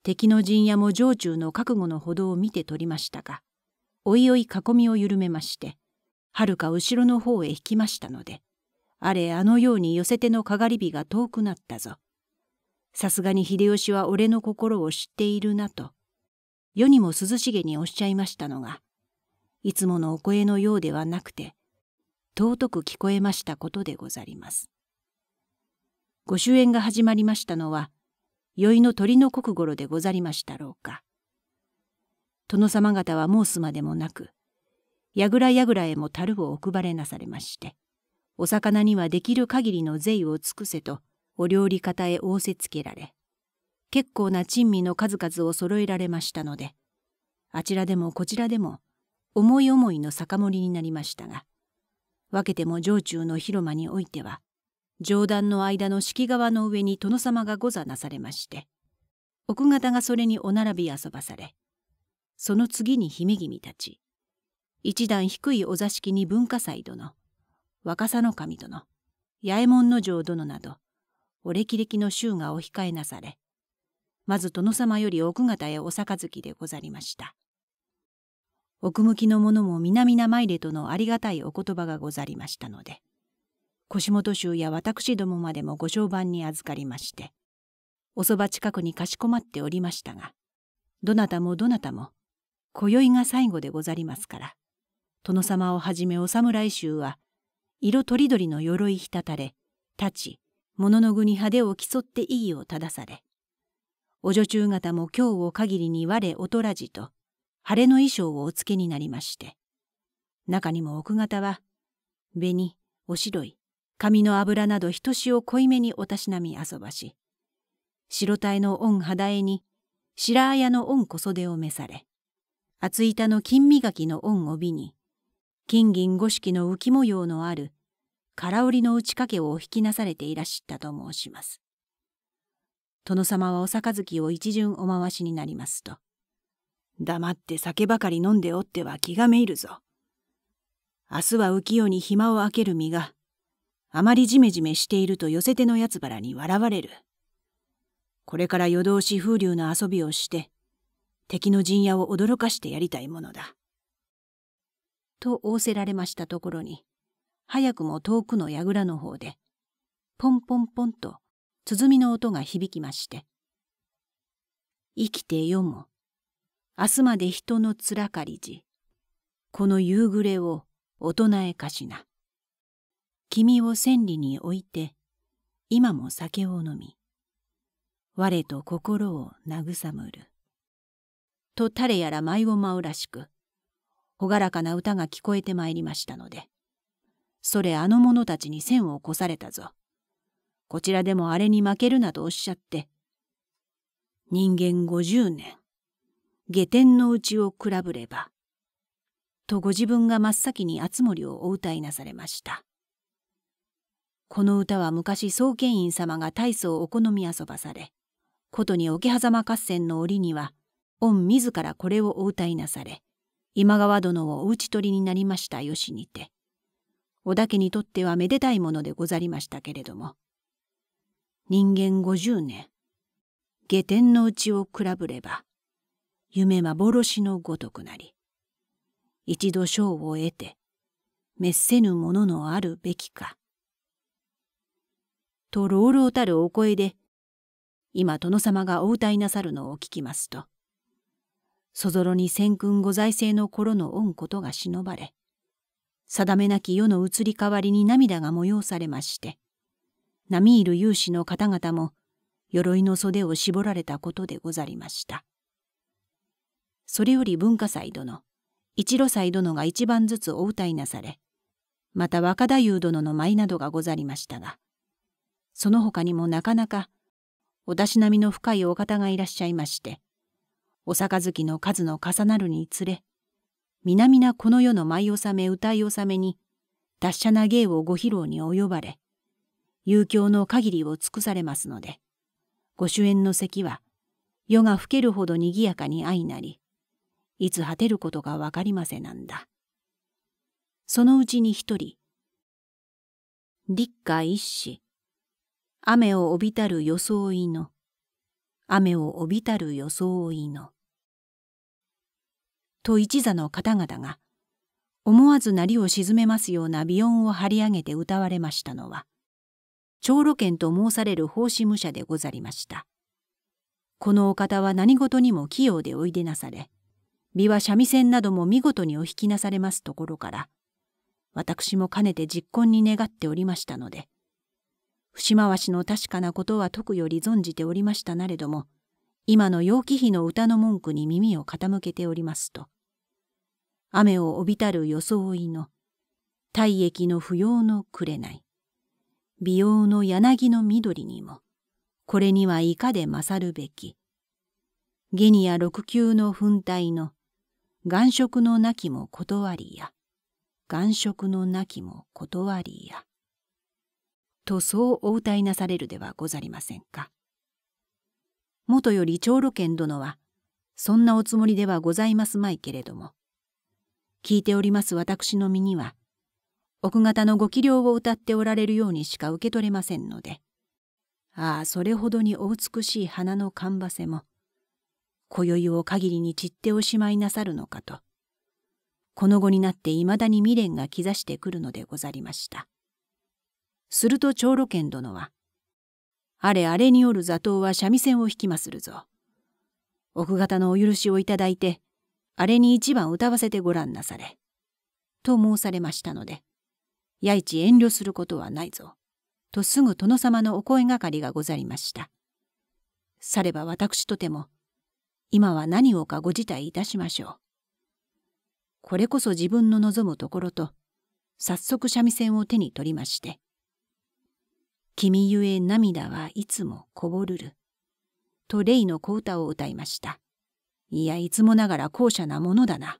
敵の陣屋も城中の覚悟のほどを見て取りましたがおいおい囲みを緩めましてはるか後ろの方へ引きましたのであれあのように寄せ手のかがり火が遠くなったぞさすがに秀吉は俺の心を知っているなと世にも涼しげにおっしゃいましたのがいつものお声のようではなくて尊く聞こえましたことでござります。ご主演が始まりましたのは宵の鳥の国頃でござりましたろうか。殿様方は申すまでもなく、やぐらやぐらへも樽をお配れなされまして、お魚にはできる限りの税を尽くせと、お料理方へ仰せつけられ、結構な珍味の数々を揃えられましたので、あちらでもこちらでも、思い思いの酒盛りになりましたが、分けても城中の広間においては、上段の間の式側の上に殿様が御座なされまして奥方がそれにお並び遊ばされその次に姫君たち一段低いお座敷に文化祭殿若狭の神殿八右衛門の城殿などお歴々の衆がお控えなされまず殿様より奥方へお杯でござりました奥向きの者も皆々参れとのありがたいお言葉がござりましたので腰元衆や私どもまでもご商売に預かりましておそば近くにかしこまっておりましたがどなたもどなたも今宵が最後でござりますから殿様をはじめお侍衆は色とりどりの鎧ひたたれ立ち物の具に派手を競って意義を正されお女中方も今日を限りに我劣らじと晴れの衣装をお付けになりまして中にも奥方は紅お白い髪の油などひとしを濃いめにおたしなみ遊ばし、白体の恩肌絵に、白綾の恩小袖を召され、厚板の金磨きの恩帯に、金銀五色の浮模様のある、空織の打ち掛けをお引きなされていらっしゃったと申します。殿様はお杯を一巡お回しになりますと。黙って酒ばかり飲んでおっては気がめいるぞ。明日は浮世に暇をあける身があまりじめじめしていると寄せてのやつばらに笑われる。これから夜通し風流の遊びをして、敵の陣屋を驚かしてやりたいものだ。と仰せられましたところに、早くも遠くの櫓の方で、ポンポンポンと鼓の音が響きまして、生きてよも、明日まで人のつらかりじ、この夕暮れを大人へかしな。君を千里に置いて、今も酒を飲み、我と心を慰むる。と誰やら舞を舞うらしく、朗らかな歌が聞こえてまいりましたので、それあの者たちに線を起こされたぞ。こちらでもあれに負けるなとおっしゃって、人間五十年、下天のうちを比べれば、とご自分が真っ先に熱盛をお歌いなされました。この歌は昔宗賢院様が大層お好み遊ばされ、ことに桶狭間合戦の折には、御自らこれをお歌いなされ、今川殿をお討ち取りになりましたよしにて。織田家にとってはめでたいものでござりましたけれども。人間五十年、下天のうちを比べれば、夢幻のごとくなり、一度賞を得て、滅せぬもののあるべきか。と朗々たるお声で、今殿様がお歌いなさるのを聞きますと、そぞろに先君ご在政の頃の恩ことが忍ばれ、定めなき世の移り変わりに涙が催されまして、並いる勇士の方々も、鎧の袖を絞られたことでござりました。それより文化祭殿、一路祭殿が一番ずつお歌いなされ、また若太夫殿の舞などがござりましたが、その他にもなかなかおたしなみの深いお方がいらっしゃいましてお杯の数の重なるにつれ皆々この世の舞い納め歌い納めに達者な芸をご披露に及ばれ遊興の限りを尽くされますのでご主演の席は夜が更けるほどにぎやかに相なりいつ果てることがわかりませなんだ。そのうちに一人立夏一子雨を帯びたる装いの雨を帯びたる装いの」と一座の方々が思わず鳴りを鎮めますような美音を張り上げて歌われましたのは長老圏と申される奉仕武者でござりました。このお方は何事にも器用でおいでなされ美は三味線なども見事にお引きなされますところから私もかねて実婚に願っておりましたので節回しの確かなことは解くより存じておりましたなれども、今の楊貴妃の歌の文句に耳を傾けておりますと、雨を帯びたる装いの、体液の不要のくれない美容の柳の緑にも、これにはいかで勝るべき。ゲニア六級の粉体の、岩色のなきも断りや、岩色のなきも断りや。とそうお歌いなされるではござりませんか。もとより長老県殿は、そんなおつもりではございますまいけれども、聞いております私の身には、奥方のご器量を歌っておられるようにしか受け取れませんので、ああ、それほどにお美しい花のかんばせも、今宵を限りに散っておしまいなさるのかと、この後になっていまだに未練が兆してくるのでござりました。すると長老剣殿は、あれあれによる座頭は三味線を弾きまするぞ。奥方のお許しをいただいて、あれに一番歌わせてごらんなされ。と申されましたので、弥一遠慮することはないぞ。とすぐ殿様のお声がかりがござりました。されば私とても、今は何をかご辞退いたしましょう。これこそ自分の望むところと、早速三味線を手に取りまして、君ゆえ涙はいつもこぼるる。とレイの小歌を歌いました。いや、いつもながら高者なものだな。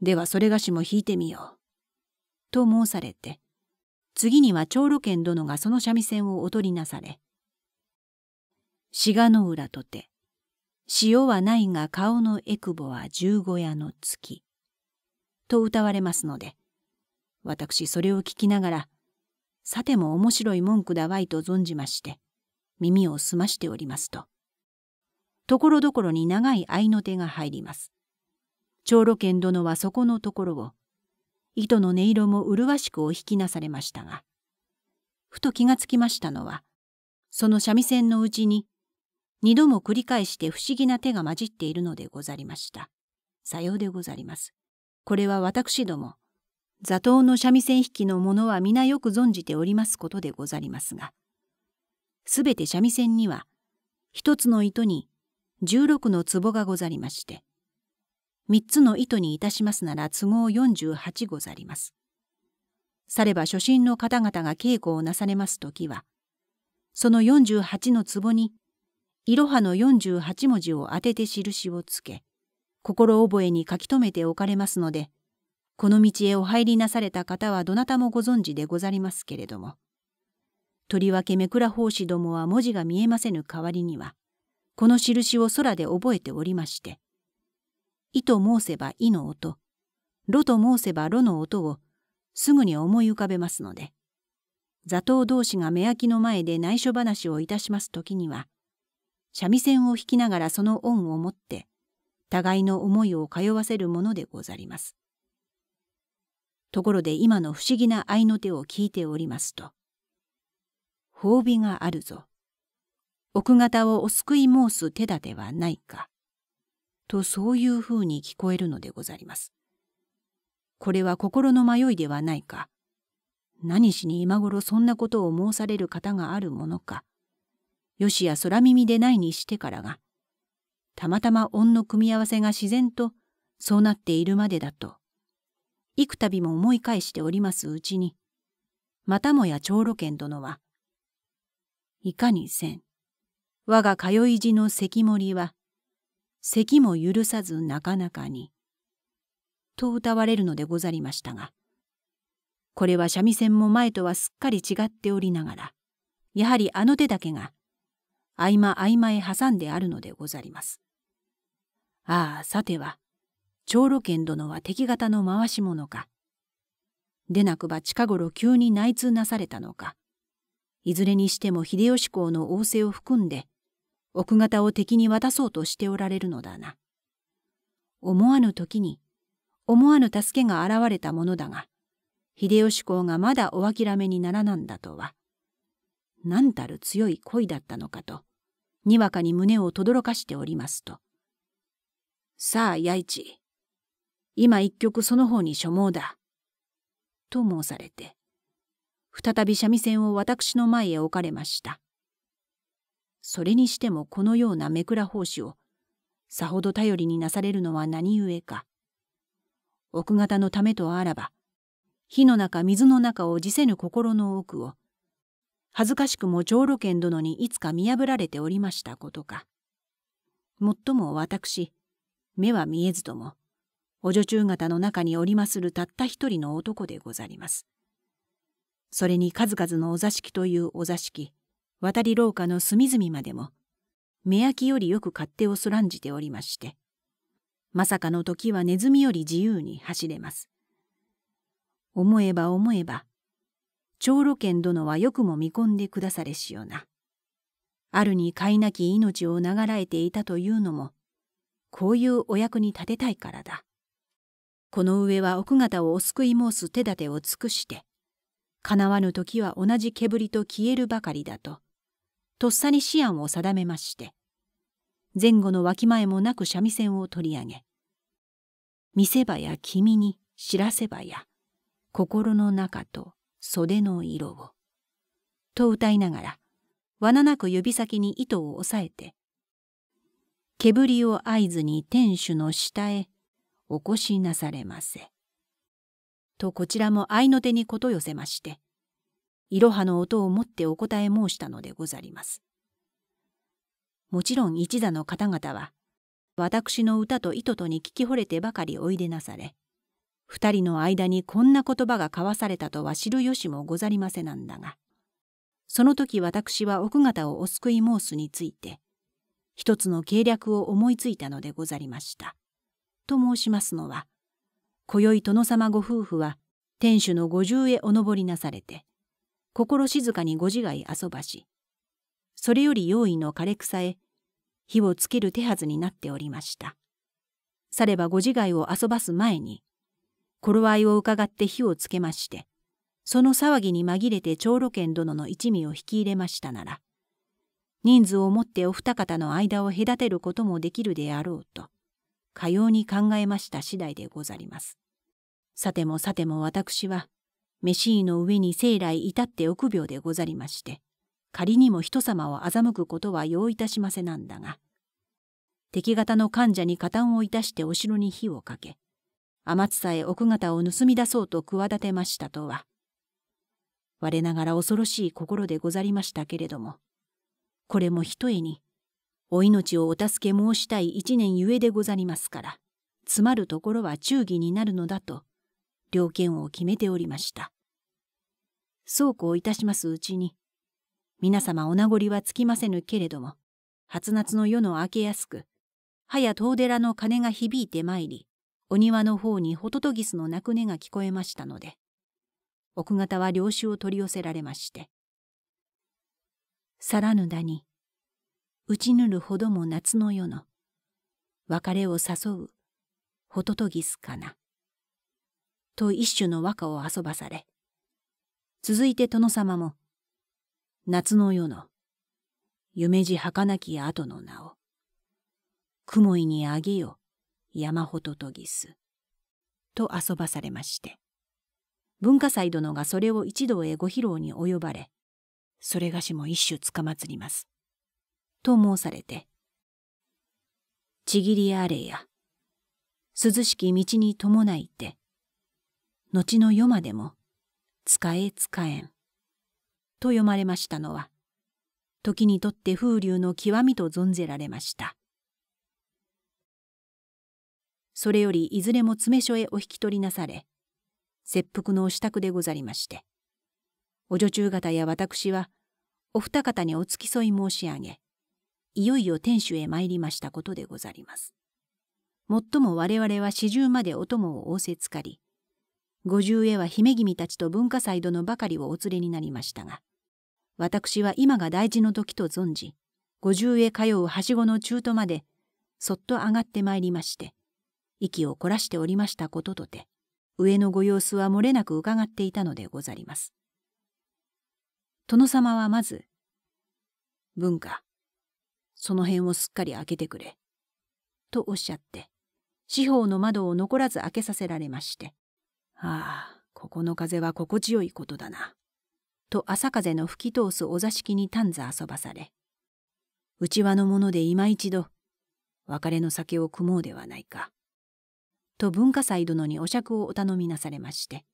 ではそれがしも弾いてみよう。と申されて、次には長老剣殿がその三味線をおとりなされ、志賀の浦とて、塩はないが顔のえくぼは十五夜の月。と歌われますので、私それを聞きながら、さても面白い文句だわいと存じまして耳を澄ましておりますとところどころに長い合いの手が入ります。長老剣殿はそこのところを糸の音色も麗しくお引きなされましたがふと気がつきましたのはその三味線のうちに二度も繰り返して不思議な手が混じっているのでござりました。さようでござります。これは私ども座頭の三味線弾きの者は皆よく存じておりますことでござりますが、すべて三味線には、一つの糸に十六の壺がござりまして、三つの糸にいたしますなら都合四十八ござります。されば初心の方々が稽古をなされます時は、その四十八の壺に、いろはの四十八文字を当てて印をつけ、心覚えに書き留めておかれますので、この道へお入りなされた方はどなたもご存知でござりますけれども、とりわけ目倉法師どもは文字が見えませぬ代わりには、この印を空で覚えておりまして、意と申せばいの音、炉と申せばろの音をすぐに思い浮かべますので、座頭同士が目焼きの前で内緒話をいたしますときには、三味線を弾きながらその恩を持って、互いの思いを通わせるものでござります。ところで今の不思議な合いの手を聞いておりますと。褒美があるぞ。奥方をお救い申す手立てはないか。とそういうふうに聞こえるのでございます。これは心の迷いではないか。何しに今頃そんなことを申される方があるものか。よしや空耳でないにしてからが、たまたま音の組み合わせが自然とそうなっているまでだと幾度も思い返しておりますうちに、またもや長老賢殿は、いかにせん、我が通い路の関森は、咳も許さずなかなかに、と歌われるのでござりましたが、これは三味線も前とはすっかり違っておりながら、やはりあの手だけが、合間合間へ挟んであるのでござります。ああ、さては、長老剣殿は敵方の回し者か。でなくば近頃急に内通なされたのか。いずれにしても秀吉公の仰せを含んで、奥方を敵に渡そうとしておられるのだな。思わぬ時に、思わぬ助けが現れたものだが、秀吉公がまだお諦めにならなんだとは、何たる強い恋だったのかと、にわかに胸をとどろかしておりますと。さあ、弥一、今一曲その方に所望だ。と申されて、再び三味線を私の前へ置かれました。それにしてもこのような目くら奉仕を、さほど頼りになされるのは何故か。奥方のためとあらば、火の中水の中を辞せぬ心の奥を、恥ずかしくも長露賢殿にいつか見破られておりましたことか。もっとも私、目は見えずとも、補助中方の中におりまするたった一人の男でござります。それに数々のお座敷というお座敷、渡り廊下の隅々までも、目焼きよりよく勝手をそらんじておりまして、まさかの時はネズミより自由に走れます。思えば思えば、長老賢殿はよくも見込んでくだされしような。あるに飼いなき命を流らえていたというのも、こういうお役に立てたいからだ。この上は奥方をお救い申す手立てを尽くして、かなわぬ時は同じ煙と消えるばかりだと、とっさに思案を定めまして、前後の脇前もなく三味線を取り上げ、見せ場や君に知らせ場や、心の中と袖の色を、と歌いながら、罠なく指先に糸を押さえて、煙を合図に天守の下へお越しなされませ。とこちらも合いの手にこと寄せまして、いろはの音を持ってお答え申したのでござります。もちろん一座の方々は、私の歌と糸とに聞き惚れてばかりおいでなされ、二人の間にこんな言葉が交わされたとは知るよしもござりませなんだが、その時私は奥方をお救い申すについて、一つの計略を思いついたのでござりました。と申しますのは今宵殿様ご夫婦は天主の五重へお登りなされて心静かにご自害遊ばしそれより用意の枯れ草へ火をつける手はずになっておりました。さればご自害を遊ばす前に頃合いを伺って火をつけましてその騒ぎに紛れて長老賢殿の一味を引き入れましたなら人数をもってお二方の間を隔てることもできるであろうとかように考えました次第でござります。さてもさても私は、飯井の上に生来至って臆病でござりまして、仮にも人様を欺くことは用いたしませなんだが、敵方の患者に加担をいたしてお城に火をかけ、天津さえ奥方を盗み出そうと企てましたとは、我ながら恐ろしい心でござりましたけれども、これもひとえにお命をお助け申したい一年ゆえでござりますから、詰まるところは忠義になるのだと、了見を決めておりました。そうこういたしますうちに、皆様お名残はつきませぬけれども、初夏の夜の明けやすく、はや遠寺の鐘が響いてまいり、お庭の方にホトトギスの鳴く音が聞こえましたので、奥方は領主を取り寄せられまして。さらぬだに、打ちぬるほども夏の夜の別れを誘うホトトギスかな。と一種の和歌を遊ばされ続いて殿様も夏の夜の夢路儚き後の名を雲井にあげよ山ほトとぎすと遊ばされまして文化祭殿がそれを一同へご披露に及ばれそれがしも一種つかまつります。と申されて、ちぎりあれや、涼しき道に伴いて、後の世までも、使え使えん、と読まれましたのは、時にとって風流の極みと存ぜられました。それよりいずれも詰所へお引き取りなされ、切腹のお支度でござりまして、お女中方や私は、お二方にお付き添い申し上げ、いよいよ天守へ参りましたことでござります。もっとも我々は四十までお供を仰せつかり、五十へは姫君たちと文化祭殿ばかりをお連れになりましたが、私は今が大事の時と存じ、五十へ通うはしごの中途まで、そっと上がってまいりまして、息を凝らしておりましたこととて、上のご様子は漏れなく伺っていたのでござります。殿様はまず、文化、その辺をすっかり開けてくれ。とおっしゃって、四方の窓を残らず開けさせられまして。ああ、ここの風は心地よいことだな。と朝風の吹き通すお座敷に丹座遊ばされ。内輪のもので今一度、別れの酒を組もうではないか。と文化祭殿にお酌をお頼みなされまして。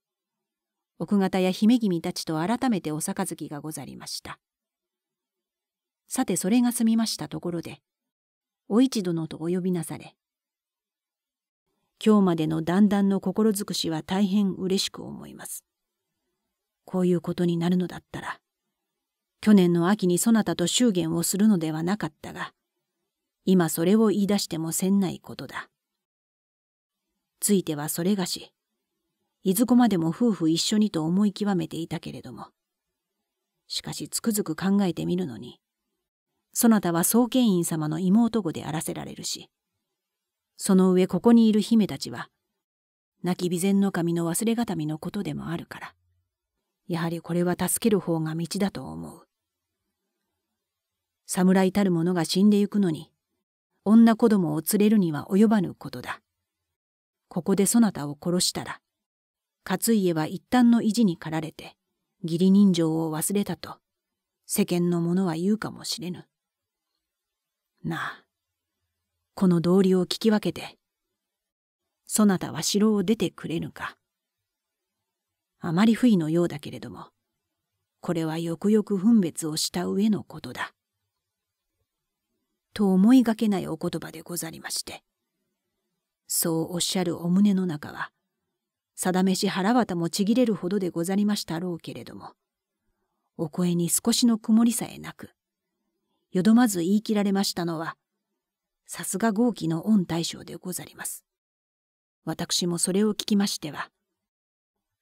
奥方や姫君たちと改めてお杯がござりました。さてそれが済みましたところで、お市殿とお呼びなされ、今日までの段々の心尽くしは大変嬉しく思います。こういうことになるのだったら、去年の秋にそなたと祝言をするのではなかったが、今それを言い出してもせんないことだ。ついてはそれがし、いずこまでも夫婦一緒にと思い極めていたけれども、しかしつくづく考えてみるのに、そなたは宗建院様の妹子であらせられるし、その上ここにいる姫たちは、亡き備前の神の忘れがたみのことでもあるから、やはりこれは助ける方が道だと思う。侍たる者が死んでゆくのに、女子供を連れるには及ばぬことだ。ここでそなたを殺したら、勝家は一旦の意地に駆られて、義理人情を忘れたと、世間の者は言うかもしれぬ。なあ、この道理を聞き分けて、そなたは城を出てくれぬか。あまり不意のようだけれども、これはよくよく分別をした上のことだ。と思いがけないお言葉でござりまして、そうおっしゃるお胸の中は、さだめし腹渡もちぎれるほどでござりましたろうけれども、お声に少しの曇りさえなく、よどまず言い切られましたのは、さすが豪気の御大将でござります。私もそれを聞きましては、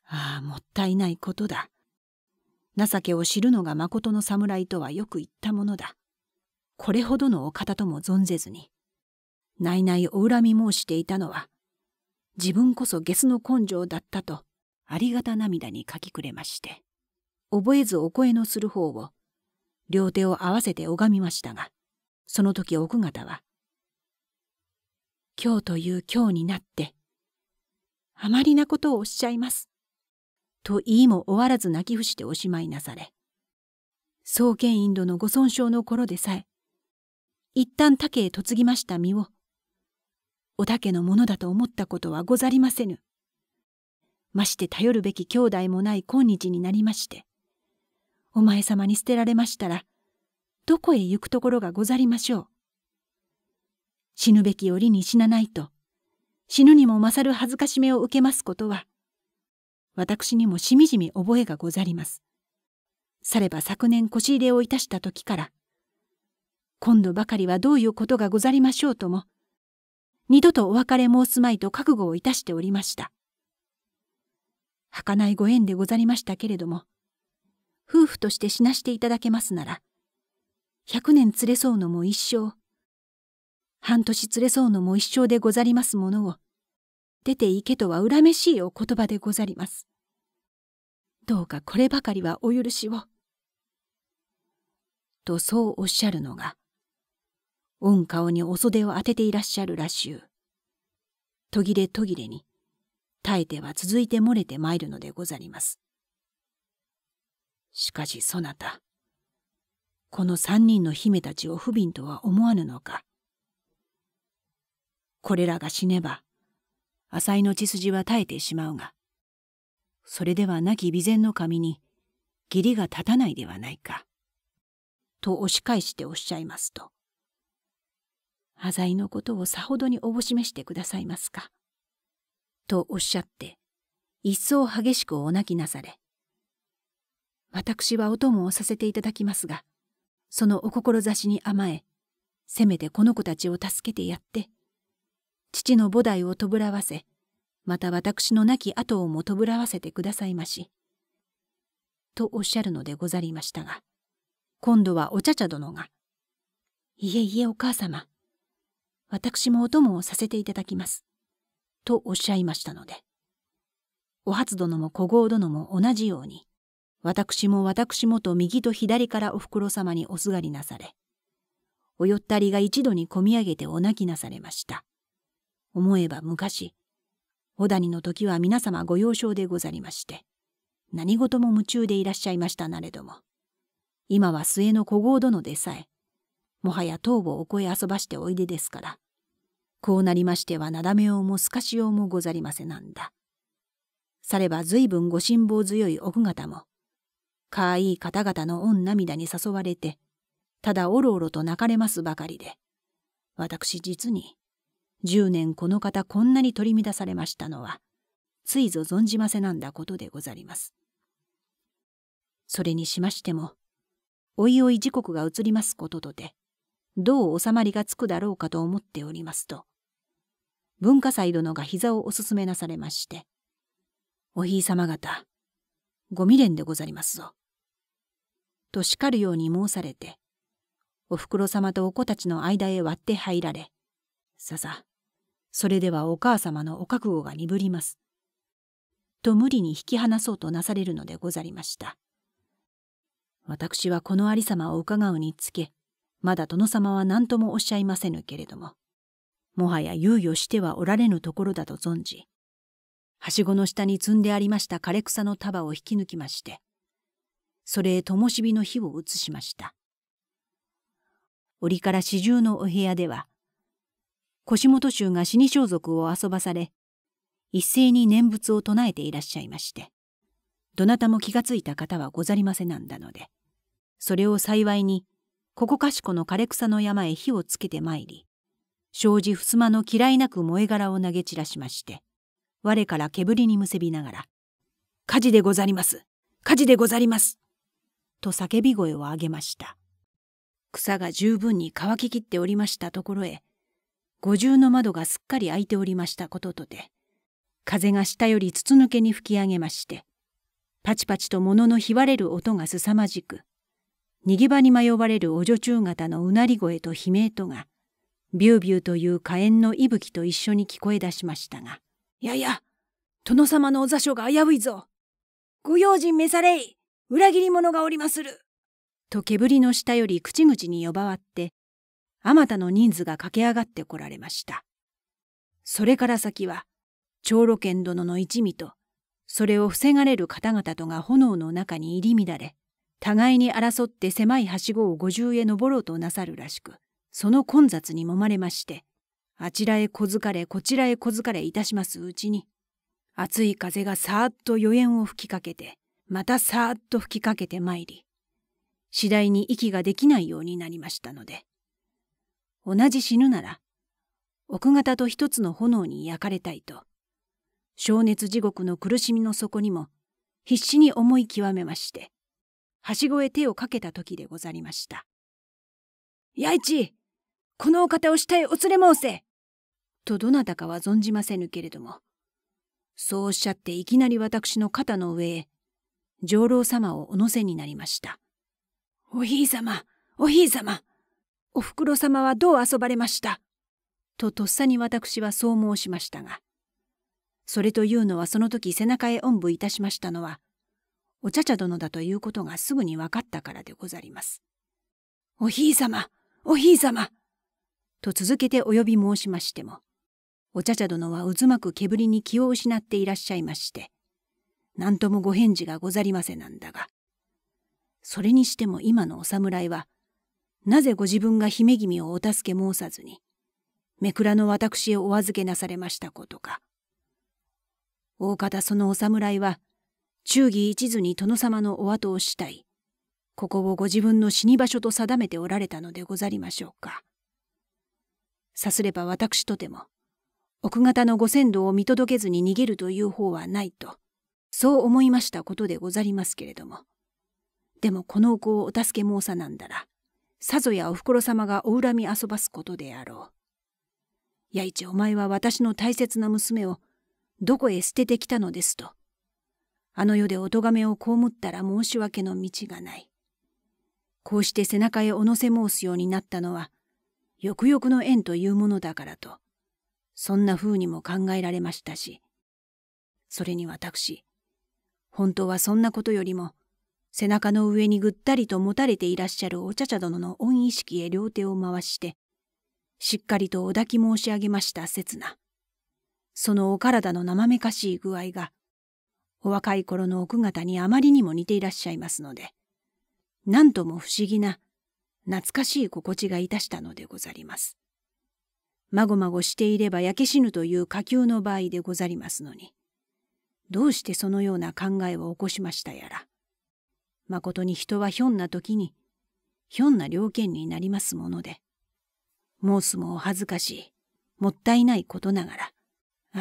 ああ、もったいないことだ。情けを知るのが誠の侍とはよく言ったものだ。これほどのお方とも存ぜずに、内々お恨み申していたのは、自分こそゲスの根性だったと、ありがた涙に書きくれまして、覚えずお声のする方を両手を合わせて拝みましたがその時奥方は「今日という今日になってあまりなことをおっしゃいます」と言いも終わらず泣き伏しておしまいなされ創建院殿のご損傷の頃でさえ一旦竹へ嫁ぎました身をお竹のものだと思ったことはござりませぬまして頼るべき兄弟もない今日になりましてお前様に捨てられましたら、どこへ行くところがござりましょう。死ぬべき折に死なないと、死ぬにも勝る恥ずかしめを受けますことは、私にもしみじみ覚えがござります。されば昨年腰入れをいたした時から、今度ばかりはどういうことがござりましょうとも、二度とお別れ申すまいと覚悟をいたしておりました。儚いご縁でござりましたけれども、夫婦として死なしていただけますなら百年連れ添うのも一生半年連れ添うのも一生でござりますものを出て行けとは恨めしいお言葉でござります。どうかこればかりはお許しを。とそうおっしゃるのが、御顔にお袖を当てていらっしゃるらしゅう。途切れ途切れに、耐えては続いて漏れてまいるのでござります。しかしそなた、この三人の姫たちを不憫とは思わぬのか。これらが死ねば、浅井の血筋は絶えてしまうが、それでは亡き備前の神に、義理が立たないではないか。と押し返しておっしゃいますと。浅井のことをさほどにおぼしめしてくださいますか。とおっしゃって、一層激しくお泣きなされ、私はお供をさせていただきますが、そのお志に甘え、せめてこの子たちを助けてやって、父の菩提をとぶらわせ、また私の亡き後をもとぶらわせてくださいまし。とおっしゃるのでござりましたが、今度はお茶茶殿が、いえいえお母様、私もお供をさせていただきます。とおっしゃいましたので、お初殿も小郷殿も同じように、私も私もと右と左からおふくろ様におすがりなされ、およったりが一度にこみ上げてお泣きなされました。思えば昔、小谷の時は皆様ご幼少でござりまして、何事も夢中でいらっしゃいましたなれども、今は末の小郷殿でさえ、もはや頭をお声遊ばしておいでですから、こうなりましてはなだめようもすかしようもござりませなんだ。されば随分ご辛抱強い奥方も、かわいい方々の御涙に誘われて、ただおろおろと泣かれますばかりで、私実に、10年この方こんなに取り乱されましたのは、ついぞ存じませなんだことでござります。それにしましても、おいおい時刻が移りますこととて、どう収まりがつくだろうかと思っておりますと、文化祭殿が膝をおすすめなされまして、おひいさま方、ご未練でござりますぞ。と叱るように申されて、おふくろ様とお子たちの間へ割って入られ、ささ、それではお母様のお覚悟が鈍ります。と無理に引き離そうとなされるのでござりました。私はこのありさまを伺うにつけ、まだ殿様は何ともおっしゃいませぬけれども、もはや猶予してはおられぬところだと存じ、はしごの下に積んでありました枯れ草の束を引き抜きまして、それへ灯火の火を移しました。折から四重のお部屋では、腰元衆が死に装束を遊ばされ、一斉に念仏を唱えていらっしゃいまして、どなたも気がついた方はござりませなんだので、それを幸いに、ここかしこの枯れ草の山へ火をつけてまいり、障子襖の嫌いなく燃え殻を投げ散らしまして、我から煙にむせびながら、火事でござります火事でござりますと叫び声を上げました。草が十分に乾ききっておりましたところへ、五重の窓がすっかり開いておりましたこととて、風が下より筒抜けに吹き上げまして、パチパチと物のひわれる音がすさまじく、逃げ場に迷われるお女中方のうなり声と悲鳴とが、ビュービューという火炎の息吹と一緒に聞こえ出しましたが、やや、殿様のお座所が危ういぞ。ご用心召されい。裏切り者がおりますると煙の下より口々に呼ばわって、あまたの人数が駆け上がってこられました。それから先は、長路県殿の一味と、それを防がれる方々とが炎の中に入り乱れ、互いに争って狭いはしごを五重へ登ろうとなさるらしく、その混雑に揉まれまして、あちらへ小づかれこちらへ小づかれいたしますうちに、熱い風がさーっと余縁を吹きかけて、またさーっと吹きかけてまいり、次第に息ができないようになりましたので、同じ死ぬなら、奥方と一つの炎に焼かれたいと、消熱地獄の苦しみの底にも、必死に思い極めまして、はしごへ手をかけた時でござりました。弥一このお方を下へお連れ申せとどなたかは存じませぬけれども、そうおっしゃっていきなり私の肩の上へ上老様をお乗せになりました。おひい様、おひい様、おふくろ様はどう遊ばれましたととっさに私はそう申しましたが、それというのはその時背中へおんぶいたしましたのは、お茶々殿だということがすぐに分かったからでござります。おひい様、おひい様、と続けてお呼び申しましても、お茶々殿は渦巻く煙に気を失っていらっしゃいまして、何ともご返事がござりませなんだが、それにしても今のお侍は、なぜご自分が姫君をお助け申さずに、めくらの私へお預けなされましたことか。大方そのお侍は、忠義一途に殿様のお後をしたい、ここをご自分の死に場所と定めておられたのでござりましょうか。さすれば私とても、奥方のご先導を見届けずに逃げるという方はないと、そう思いましたことでござりますけれども。でもこの子をお助け申さなんだら、さぞやおふくろ様がお恨み遊ばすことであろう。やいちお前は私の大切な娘をどこへ捨ててきたのですと。あの世でお咎めを被ったら申し訳の道がない。こうして背中へお乗せ申すようになったのは、よくよくの縁というものだからと、そんな風にも考えられましたし、それに私、本当はそんなことよりも、背中の上にぐったりと持たれていらっしゃるお茶茶殿の恩意識へ両手を回して、しっかりとお抱き申し上げました刹那。そのお体の生めかしい具合が、お若い頃の奥方にあまりにも似ていらっしゃいますので、なんとも不思議な、懐かしい心地がいたしたのでござります。まごまごしていれば焼け死ぬという下級の場合でござりますのに、どうしてそのような考えを起こしましたやら。まことに人はひょんな時に、ひょんな了犬になりますもので、申すもお恥ずかしい、もったいないことながら、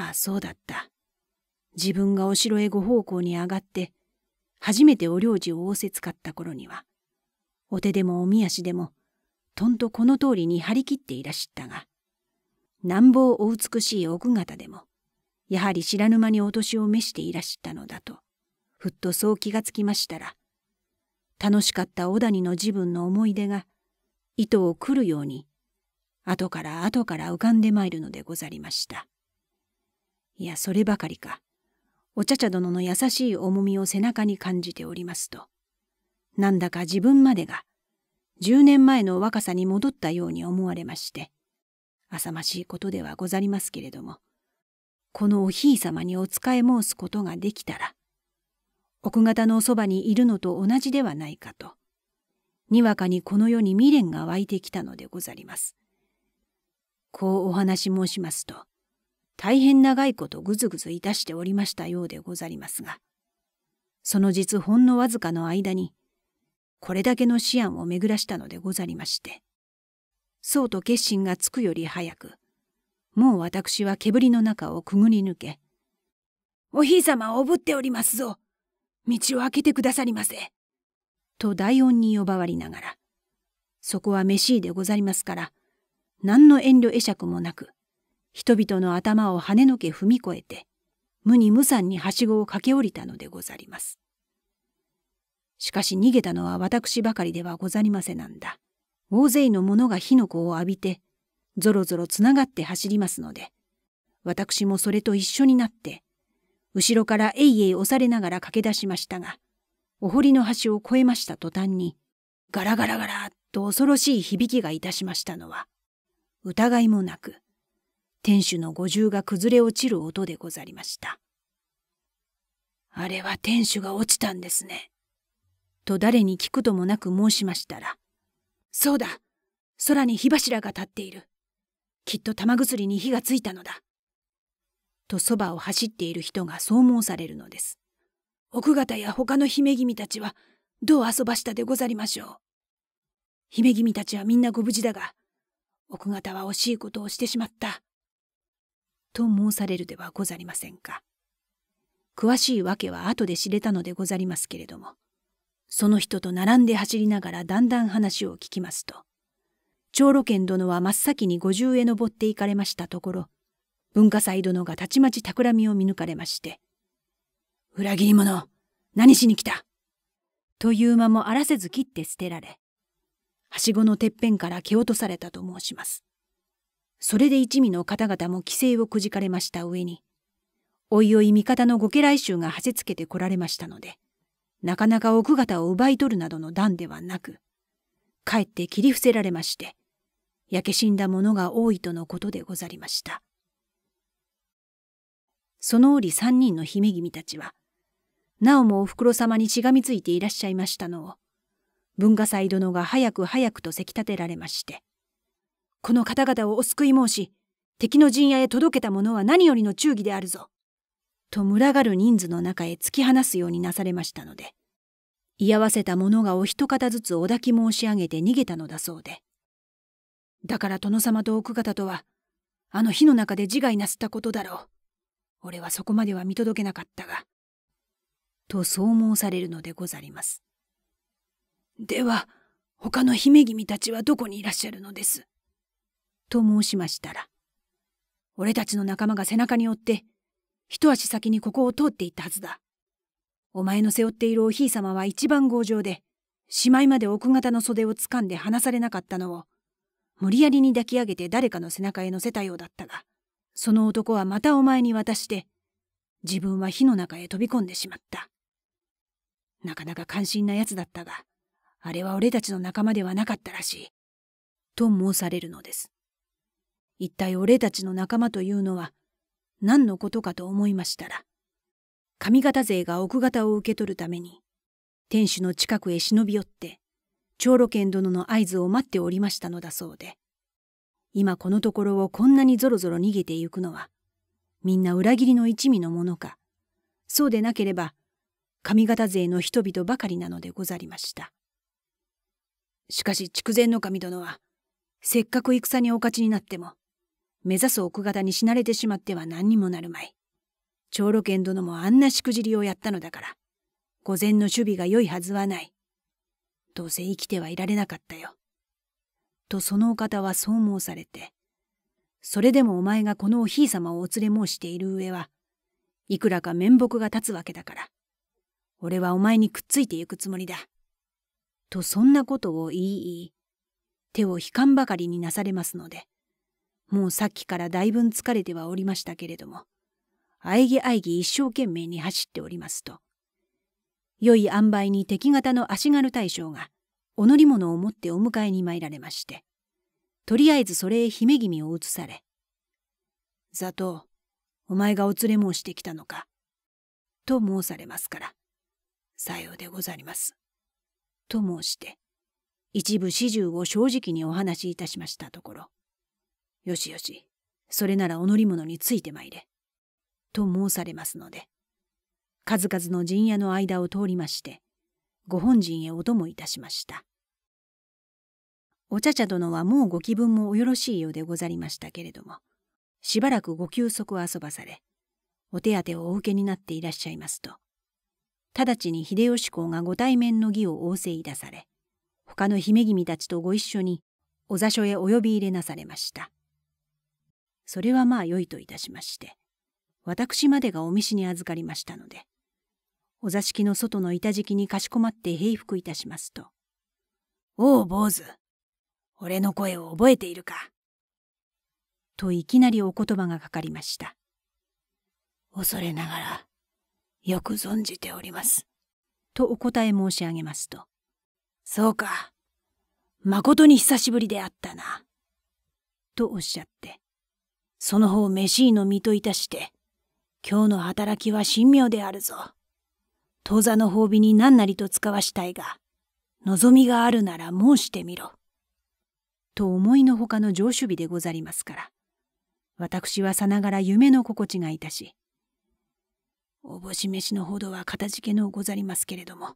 ああ、そうだった。自分がお城へご奉公に上がって、初めてお領事を仰せつかった頃には、お手でもおみ足でも、とんとこの通りに張り切っていらしたが、なんぼお美しい奥方でも、やはり知らぬ間にお年を召していらしたのだと、ふっとそう気がつきましたら、楽しかった小谷の自分の思い出が、糸をくるように、後から後から浮かんでまいるのでござりました。いや、そればかりか。お茶茶殿の優しい重みを背中に感じておりますと、なんだか自分までが、十年前の若さに戻ったように思われまして、浅ましいことではござりますけれども、このおひいさまにお仕え申すことができたら、奥方のおそばにいるのと同じではないかと、にわかにこの世に未練が湧いてきたのでござります。こうお話申しますと、大変長いことぐずぐずいたしておりましたようでござりますが、その実ほんのわずかの間に、これだけの思案を巡らしたのでござりまして、そうと決心がつくより早く、もう私は煙の中をくぐり抜け、おひいさまをおぶっておりますぞ。道を開けてくださりませ。と大音に呼ばわりながら、そこは飯でござりますから、何の遠慮会釈もなく、人々の頭を跳ねのけ踏み越えて、無に無惨にはしごを駆け下りたのでござります。しかし逃げたのは私ばかりではござりませなんだ。大勢の者が火の粉を浴びてぞろぞろつながって走りますので、私もそれと一緒になって、後ろからえいえい押されながら駆け出しましたが、お堀の端を越えました途端に、ガラガラガラっと恐ろしい響きがいたしましたのは、疑いもなく、天守の五重が崩れ落ちる音でござりました。あれは天守が落ちたんですね。と誰に聞くともなく申しましたら、そうだ空に火柱が立っている。きっと玉薬に火がついたのだ。とそばを走っている人がそう申されるのです。奥方や他の姫君たちはどう遊ばしたでござりましょう。姫君たちはみんなご無事だが、奥方は惜しいことをしてしまった。と申されるではござりませんか。詳しいわけは後で知れたのでござりますけれども、その人と並んで走りながらだんだん話を聞きますと、長路剣殿は真っ先に五重へ登っていかれましたところ、文化祭殿がたちまち企みを見抜かれまして、裏切り者、何しに来たという間もあらせず切って捨てられ、はしごのてっぺんから蹴落とされたと申します。それで一味の方々も規制をくじかれました上に、おいおい味方のご家来衆がはせつけてこられましたので、なかなか奥方を奪い取るなどの段ではなく、かえって切り伏せられまして、焼け死んだ者が多いとのことでござりましたその折三人の姫君たちはなおもおふくろ様にしがみついていらっしゃいましたのを文化祭殿が早く早くとせき立てられましてこの方々をお救い申し敵の陣屋へ届けた者は何よりの忠義であるぞと群がる人数の中へ突き放すようになされましたので居合わせた者がお一方ずつお抱き申し上げて逃げたのだそうでだから殿様と奥方とは、あの火の中で自害なすったことだろう。俺はそこまでは見届けなかったが。とそう申されるのでござります。では、他の姫君たちはどこにいらっしゃるのです。と申しましたら、俺たちの仲間が背中に追って、一足先にここを通っていったはずだ。お前の背負っているおひい様は一番強情で、しまいまで奥方の袖を掴んで離されなかったのを、無理やりに抱き上げて誰かの背中へ乗せたようだったが、その男はまたお前に渡して、自分は火の中へ飛び込んでしまった。なかなか関心な奴だったが、あれは俺たちの仲間ではなかったらしい。と申されるのです。一体俺たちの仲間というのは何のことかと思いましたら、上方勢が奥方を受け取るために、天守の近くへ忍び寄って、長老剣殿の合図を待っておりましたのだそうで、今このところをこんなにぞろぞろ逃げてゆくのは、みんな裏切りの一味のものか、そうでなければ、上方勢の人々ばかりなのでござりました。しかし筑前守殿は、せっかく戦にお勝ちになっても、目指す奥方に死なれてしまっては何にもなるまい。長老賢殿もあんなしくじりをやったのだから、御前の守備が良いはずはない。どうせ生きてはいられなかったよ。とそのお方はそう申されて、それでもお前がこのおひいさまをお連れ申している上は、いくらか面目が立つわけだから、俺はお前にくっついてゆくつもりだ。とそんなことを言い言い、手を悲観ばかりになされますので、もうさっきからだいぶん疲れてはおりましたけれども、あえぎあえぎ一生懸命に走っておりますと、良い塩梅に敵方の足軽大将が、お乗り物を持ってお迎えに参られまして、とりあえずそれへ姫君を移され、座頭、お前がお連れ申してきたのか、と申されますから、さようでござります。と申して、一部始終を正直にお話しいたしましたところ、よしよし、それならお乗り物についてまいれ、と申されますので、数々の陣屋の間を通りましてご本陣へお供いたしましたお茶々殿はもうご気分もおよろしいようでござりましたけれどもしばらくご休息を遊ばされお手当をお受けになっていらっしゃいますと直ちに秀吉公がご対面の儀を仰せいだされ他の姫君たちとご一緒にお座所へお呼び入れなされましたそれはまあよいといたしまして私までがお召しに預かりましたのでお座敷の外の板敷きにかしこまって平服いたしますと。おお、坊主。俺の声を覚えているか。といきなりお言葉がかかりました。恐れながら、よく存じております。とお答え申し上げますと。そうか。誠に久しぶりであったな。とおっしゃって、その方飯の身といたして、今日の働きは神妙であるぞ。当座の褒美に何なりと使わしたいが、望みがあるなら申してみろ。と思いのほかの上手日でござりますから、私はさながら夢の心地がいたし、おぼし飯のほどは片付けのうござりますけれども、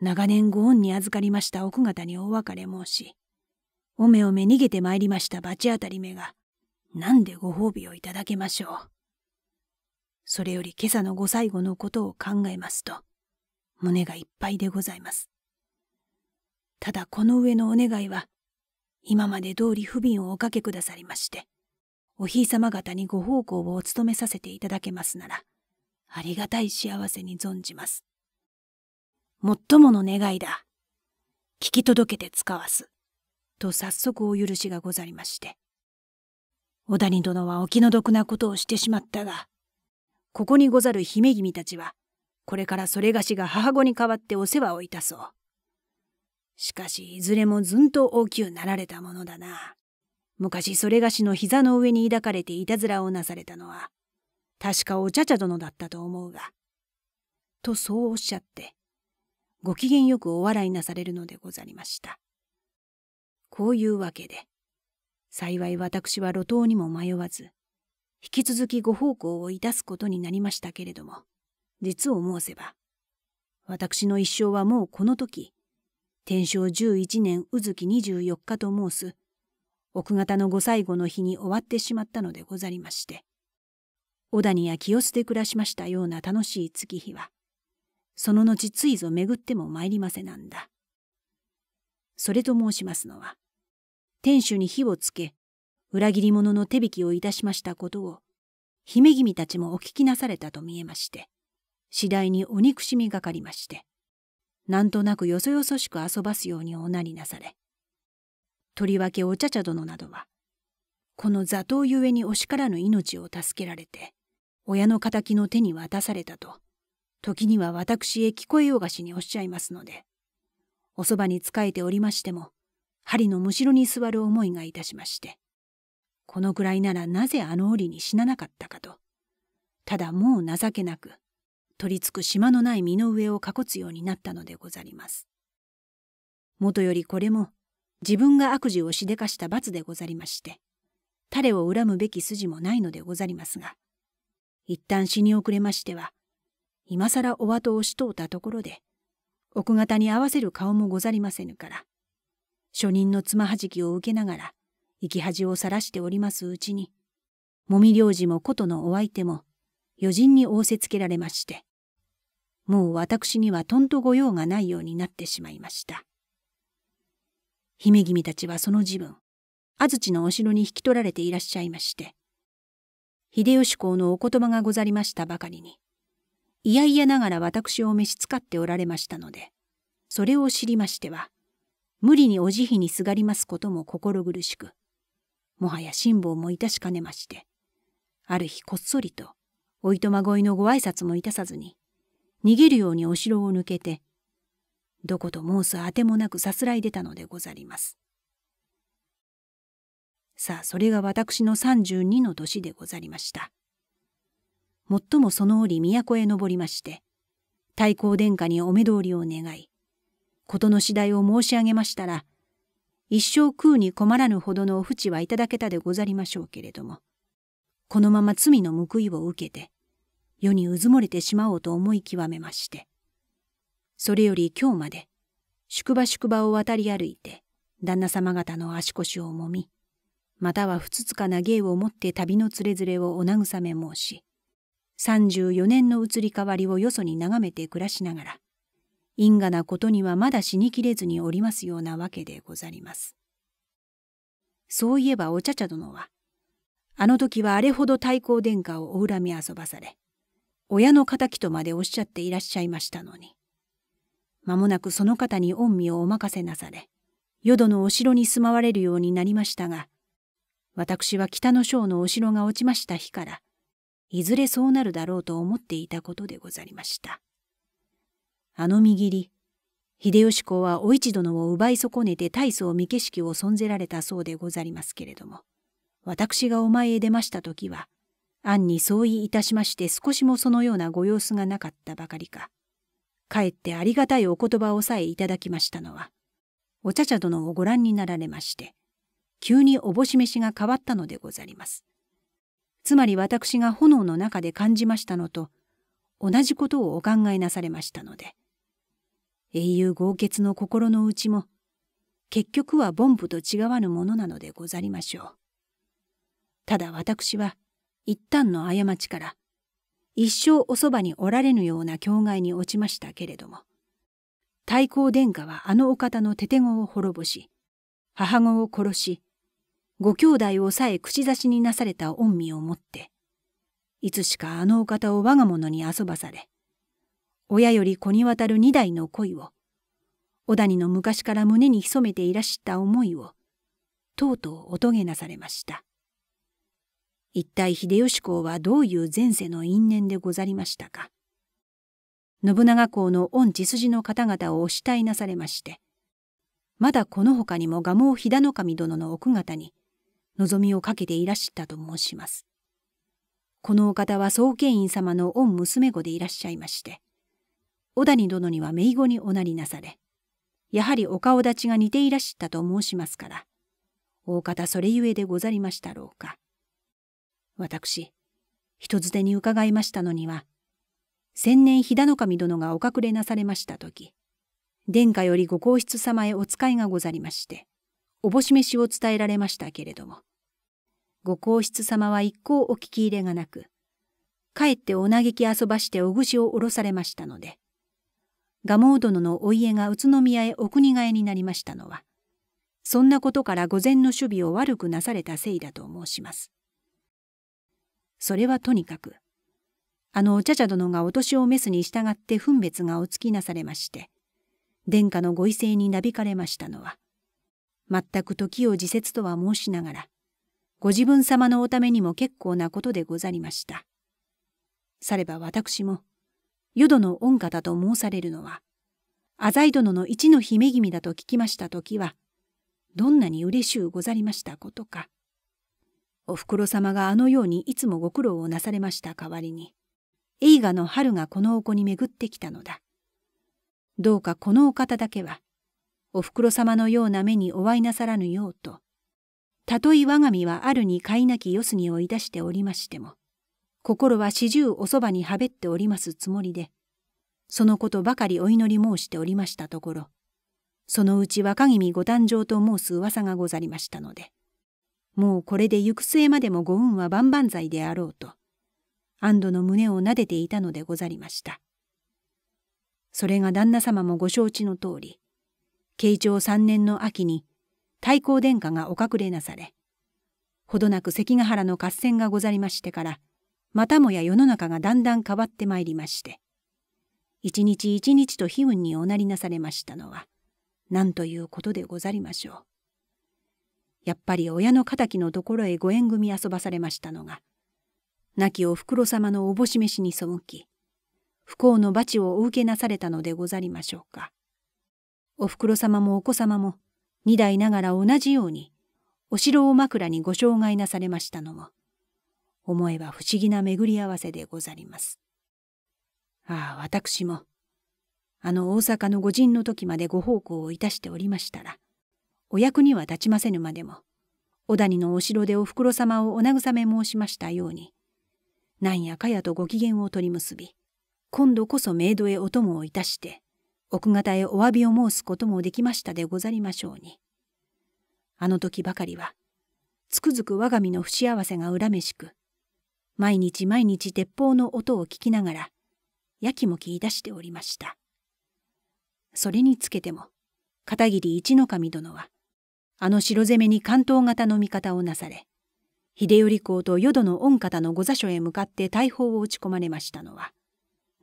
長年ご恩に預かりました奥方にお別れ申し、おめおめ逃げてまいりました罰当たり目が、なんでご褒美をいただけましょう。それより今朝のご最後のことを考えますと、胸がいっぱいでございます。ただこの上のお願いは、今まで通り不憫をおかけくださりまして、お姫様方にご奉公をお務めさせていただけますなら、ありがたい幸せに存じます。最もの願いだ。聞き届けて使わす。と早速お許しがござりまして。小谷殿はお気の毒なことをしてしまったが、ここにござる姫君たちは、これからそれがしが母子に代わってお世話をいたそう。しかし、いずれもずんと大きゅうなられたものだな。昔それがしの膝の上に抱かれていたずらをなされたのは、確かお茶々殿だったと思うが。とそうおっしゃって、ご機嫌よくお笑いなされるのでござりました。こういうわけで、幸い私は路頭にも迷わず、引き続きご奉公をいたすことになりましたけれども、実を申せば、私の一生はもうこの時、天正十一年うずき十四日と申す、奥方のご最後の日に終わってしまったのでござりまして、小谷や清須で暮らしましたような楽しい月日は、その後ついぞ巡っても参りませなんだ。それと申しますのは、天守に火をつけ、裏切り者の手引きをいたしましたことを、姫君たちもお聞きなされたと見えまして、次第にお憎しみがかりまして、なんとなくよそよそしく遊ばすようにおなりなされ、とりわけお茶々殿などは、この座頭ゆえにおからぬ命を助けられて、親の敵の手に渡されたと、時には私へ聞こえようがしにおっしゃいますので、おそばに仕えておりましても、針のむしろに座る思いがいたしまして、このくらいならなぜあの折に死ななかったかと。ただもう情けなく、取りつく島のない身の上を囲つようになったのでござります。もとよりこれも、自分が悪事をしでかした罰でござりまして、彼を恨むべき筋もないのでござりますが、一旦死に遅れましては、今更お後をしとうたところで、奥方に合わせる顔もござりませぬから、初任の妻はじきを受けながら、生き恥をさらしておりますうちに、もみ領事も琴のお相手も、余人に仰せつけられまして、もう私にはとんと御用がないようになってしまいました。姫君たちはその時分、安土のお城に引き取られていらっしゃいまして、秀吉公のお言葉がござりましたばかりに、いやいやながら私を召し使っておられましたので、それを知りましては、無理にお慈悲にすがりますことも心苦しく、もはや辛抱もいたしかねまして、ある日こっそりと、おいとまごいのご挨拶もいたさずに、逃げるようにお城を抜けて、どこと申すあてもなくさすらい出たのでござります。さあ、それが私の32の年でござりました。もっともその折都へ登りまして、太閤殿下にお目通りを願い、事の次第を申し上げましたら、一生食うに困らぬほどのお淵はいただけたでござりましょうけれども、このまま罪の報いを受けて、世にうずもれてしまおうと思い極めまして、それより今日まで、宿場宿場を渡り歩いて、旦那様方の足腰をもみ、またはふつつかな芸を持って旅のつれづれをお慰め申し、34年の移り変わりをよそに眺めて暮らしながら、因果なことにはまだ死にきれずにおりますようなわけでござります。そういえばお茶々殿は、あの時はあれほど太閤殿下をお恨み遊ばされ、親の敵とまでおっしゃっていらっしゃいましたのに、間もなくその方に御身をお任せなされ、淀のお城に住まわれるようになりましたが、私は北の省のお城が落ちました日から、いずれそうなるだろうと思っていたことでござりました。あの右り、秀吉公はお市殿を奪い損ねて大層三景色を存ぜられたそうでござりますけれども、私がお前へ出ました時は、暗に相違いたしまして少しもそのようなご様子がなかったばかりか、かえってありがたいお言葉をさえいただきましたのは、お茶茶殿をご覧になられまして、急におぼし飯が変わったのでござります。つまり私が炎の中で感じましたのと、同じことをお考えなされましたので、英雄豪傑の心の内も、結局は凡夫と違わぬものなのでござりましょう。ただ私は、一旦の過ちから、一生おそばにおられぬような境外に落ちましたけれども、太閤殿下はあのお方の手手子を滅ぼし、母子を殺し、ご兄弟をさえ口差しになされた恩味をもって、いつしかあのお方を我が物に遊ばされ、親より子に渡る二代の恋を、小谷の昔から胸に潜めていらした思いを、とうとうおとげなされました。一体秀吉公はどういう前世の因縁でござりましたか。信長公の御血筋の方々をお慕いなされまして、まだこのほかにも蒲生飛騨守殿の奥方に望みをかけていらしたと申します。このお方は宗家院様の御娘子でいらっしゃいまして、小谷殿には姪子におなりなされ、やはりお顔立ちが似ていらしたと申しますから、大方それゆえでござりましたろうか。私、人づてに伺いましたのには、千年飛騨の神殿がお隠れなされました時、殿下よりご皇室様へお使いがござりまして、おぼし飯を伝えられましたけれども、ご皇室様は一向お聞き入れがなく、かえってお嘆き遊ばしておぐしを下ろされましたので、蒲生殿のお家が宇都宮へお国替えになりましたのは、そんなことから御前の守備を悪くなされたせいだと申します。それはとにかく、あのお茶々殿がお年を召すに従って分別がおつきなされまして、殿下のご威勢になびかれましたのは、全く時を自節とは申しながら、ご自分様のおためにも結構なことでござりました。されば私も、淀の御方と申されるのは、浅井殿の一の姫君だと聞きました時は、どんなに嬉しゅうござりましたことか。おふくろ様があのようにいつもご苦労をなされました代わりに、映画の春がこのお子に巡ってきたのだ。どうかこのお方だけは、おふくろ様のような目にお会いなさらぬようと、たとえ我が身はあるに飼いなきよすにをいたしておりましても、心は四十おそばにはべっておりますつもりで、そのことばかりお祈り申しておりましたところ、そのうち若君ご誕生と申す噂がござりましたので、もうこれで行く末までもご運は万々歳であろうと、安堵の胸を撫でていたのでござりました。それが旦那様もご承知の通り、慶長三年の秋に太閤殿下がお隠れなされ、ほどなく関ヶ原の合戦がござりましてから、またもや世の中がだんだん変わってまいりまして一日一日と悲運におなりなされましたのは何ということでござりましょう。やっぱり親の敵のところへご縁組遊ばされましたのが亡きおふくろ様のおぼし飯に背き不幸の罰をお受けなされたのでござりましょうか。おふくろ様もお子様も二代ながら同じようにお城を枕にご障害なされましたのも思えば不思議な巡り合わせでござります。ああ、私も、あの大阪の御仁の時までご奉公をいたしておりましたら、お役には立ちませぬまでも、小谷のお城でおふくろ様をお慰め申しましたように、なんやかやとご機嫌を取り結び、今度こそメイドへお供をいたして、奥方へお詫びを申すこともできましたでござりましょうに。あの時ばかりは、つくづく我が身の不幸せが恨めしく、毎日毎日鉄砲の音を聞きながら、やきもきい出しておりました。それにつけても、片桐一の神殿は、あの城攻めに関東型の味方をなされ、秀頼公と淀の御方の御座所へ向かって大砲を打ち込まれましたのは、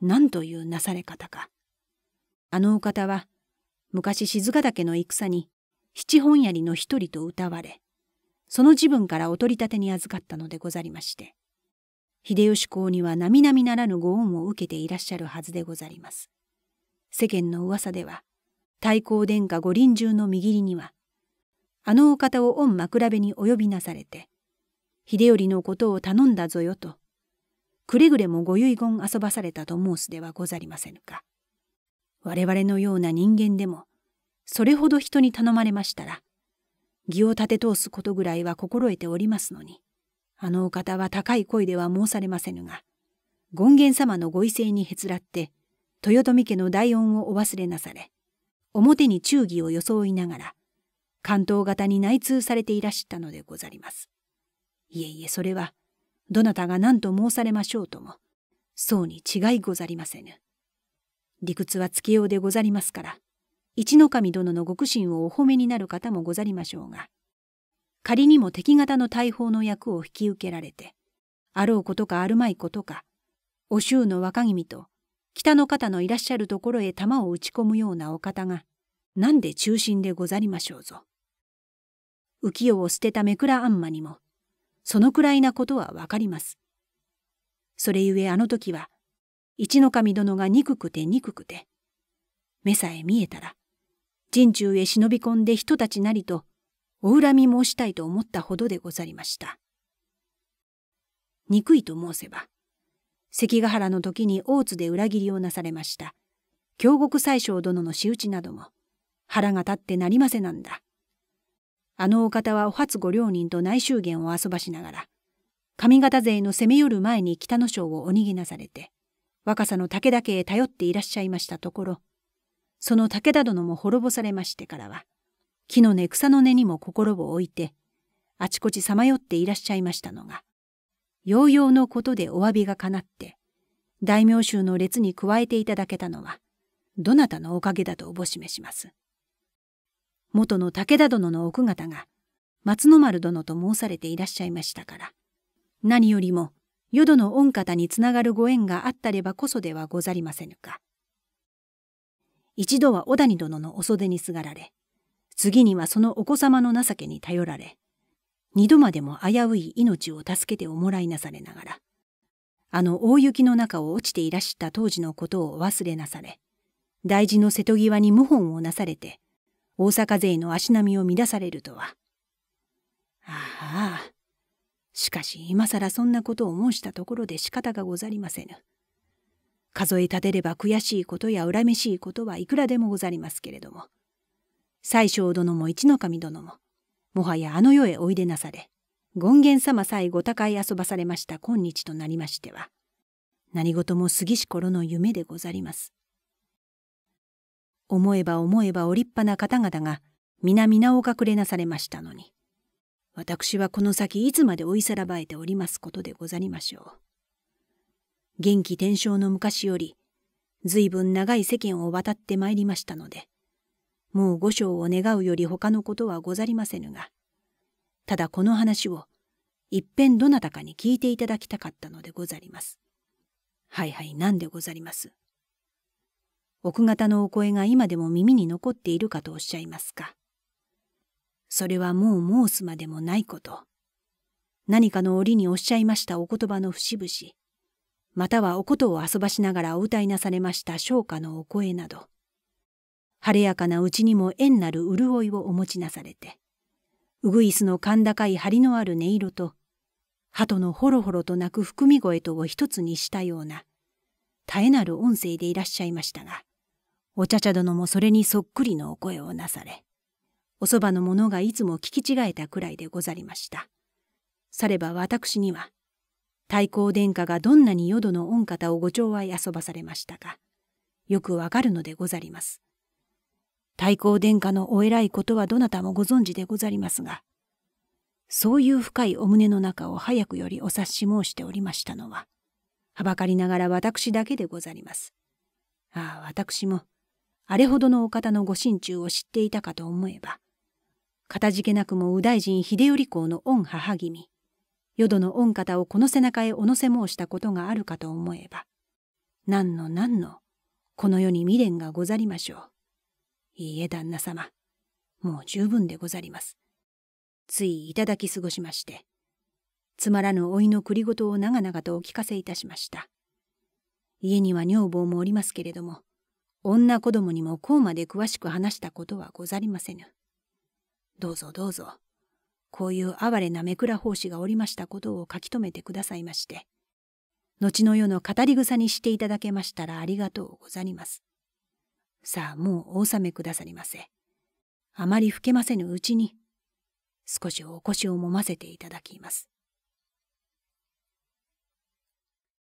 何というなされ方か。あのお方は、昔静ヶ岳の戦に七本槍の一人と歌われ、その自分からお取り立てに預かったのでござりまして、秀吉公には並々ならぬご恩を受けていらっしゃるはずでござります。世間の噂では、太閤殿下御臨終の右りには、あのお方を御枕辺にお呼びなされて、秀頼のことを頼んだぞよと、くれぐれもご遺言遊ばされたと申すではござりませぬか。我々のような人間でも、それほど人に頼まれましたら、義を立て通すことぐらいは心得ておりますのに。あのお方は高い声では申されませぬが、権現様のご威勢にへつらって、豊臣家の大恩をお忘れなされ、表に忠義を装いながら、関東方に内通されていらしたのでござります。いえいえ、それは、どなたが何と申されましょうとも、そうに違いござりませぬ。理屈はつきようでござりますから、一の神殿のご苦心をお褒めになる方もござりましょうが、仮にも敵方の大砲の役を引き受けられて、あろうことかあるまいことか、お州の若君と北の方のいらっしゃるところへ弾を打ち込むようなお方が、なんで中心でござりましょうぞ。浮世を捨てた目倉あんまにも、そのくらいなことはわかります。それゆえあの時は、一の神殿が憎くて憎くて、目さえ見えたら、陣中へ忍び込んで人たちなりとお恨み申したいと思ったほどでござりました。憎いと申せば、関ヶ原の時に大津で裏切りをなされました。京極宰相殿の仕打ちなども、腹が立ってなりませなんだ。あのお方はお初御両人と内州言を遊ばしながら、上方勢の攻め寄る前に北の省をお逃げなされて、若さの武田家へ頼っていらっしゃいましたところ、その武田殿も滅ぼされましてからは、木の根草の根にも心を置いてあちこちさまよっていらっしゃいましたのがようようのことでお詫びがかなって大名衆の列に加えていただけたのはどなたのおかげだとおぼしめします。元の武田殿の奥方が松の丸殿と申されていらっしゃいましたから何よりも淀の御方につながるご縁があったればこそではござりませぬか。一度は小谷殿のお袖にすがられ次にはそのお子様の情けに頼られ、二度までも危うい命を助けておもらいなされながら、あの大雪の中を落ちていらした当時のことをお忘れなされ、大事の瀬戸際に謀反をなされて、大阪勢の足並みを乱されるとは。ああ、しかし今更そんなことを申したところで仕方がござりませぬ。数え立てれば悔しいことや恨めしいことはいくらでもござりますけれども、宰相殿も一の神殿も、もはやあの世へおいでなされ、権現様さえご高い遊ばされました今日となりましては、何事も杉し頃の夢でござります。思えば思えばお立派な方々が、皆皆お隠れなされましたのに、私はこの先いつまで追いさらばえておりますことでござりましょう。元気転生の昔より、随分長い世間を渡ってまいりましたので、もう御所を願うより他のことはござりませぬが、ただこの話を一遍どなたかに聞いていただきたかったのでござります。はいはい何でござります。奥方のお声が今でも耳に残っているかとおっしゃいますか。それはもう申すまでもないこと。何かの折におっしゃいましたお言葉の節々、またはお琴を遊ばしながらお歌いなされました唱歌のお声など。晴れやかなうちにも縁なる潤いをお持ちなされて、うぐいすの甲高い張りのある音色と、鳩のほろほろと鳴く含み声とを一つにしたような、絶えなる音声でいらっしゃいましたが、お茶茶殿もそれにそっくりのお声をなされ、おそばの者がいつも聞き違えたくらいでござりました。されば私には、太閤殿下がどんなに淀の御方をご寵愛遊ばされましたか、よくわかるのでござります。太閤殿下のお偉いことはどなたもご存知でござりますが、そういう深いお胸の中を早くよりお察し申しておりましたのは、はばかりながら私だけでござります。ああ、私も、あれほどのお方のご心中を知っていたかと思えば、かたじけなくも右大臣秀頼公の御母君、淀の御方をこの背中へおのせ申したことがあるかと思えば、何の何の、この世に未練がござりましょう。いいえ、旦那様。もう十分でござります。ついいただき過ごしまして、つまらぬ老いの繰りとを長々とお聞かせいたしました。家には女房もおりますけれども、女子供にもこうまで詳しく話したことはござりませぬ。どうぞどうぞ、こういう哀れな目倉法師がおりましたことを書き留めてくださいまして、後の世の語り草にしていただけましたらありがとうござります。さあもうお納めくださりませ。あまり老けませぬうちに、少しお腰をもませていただきます。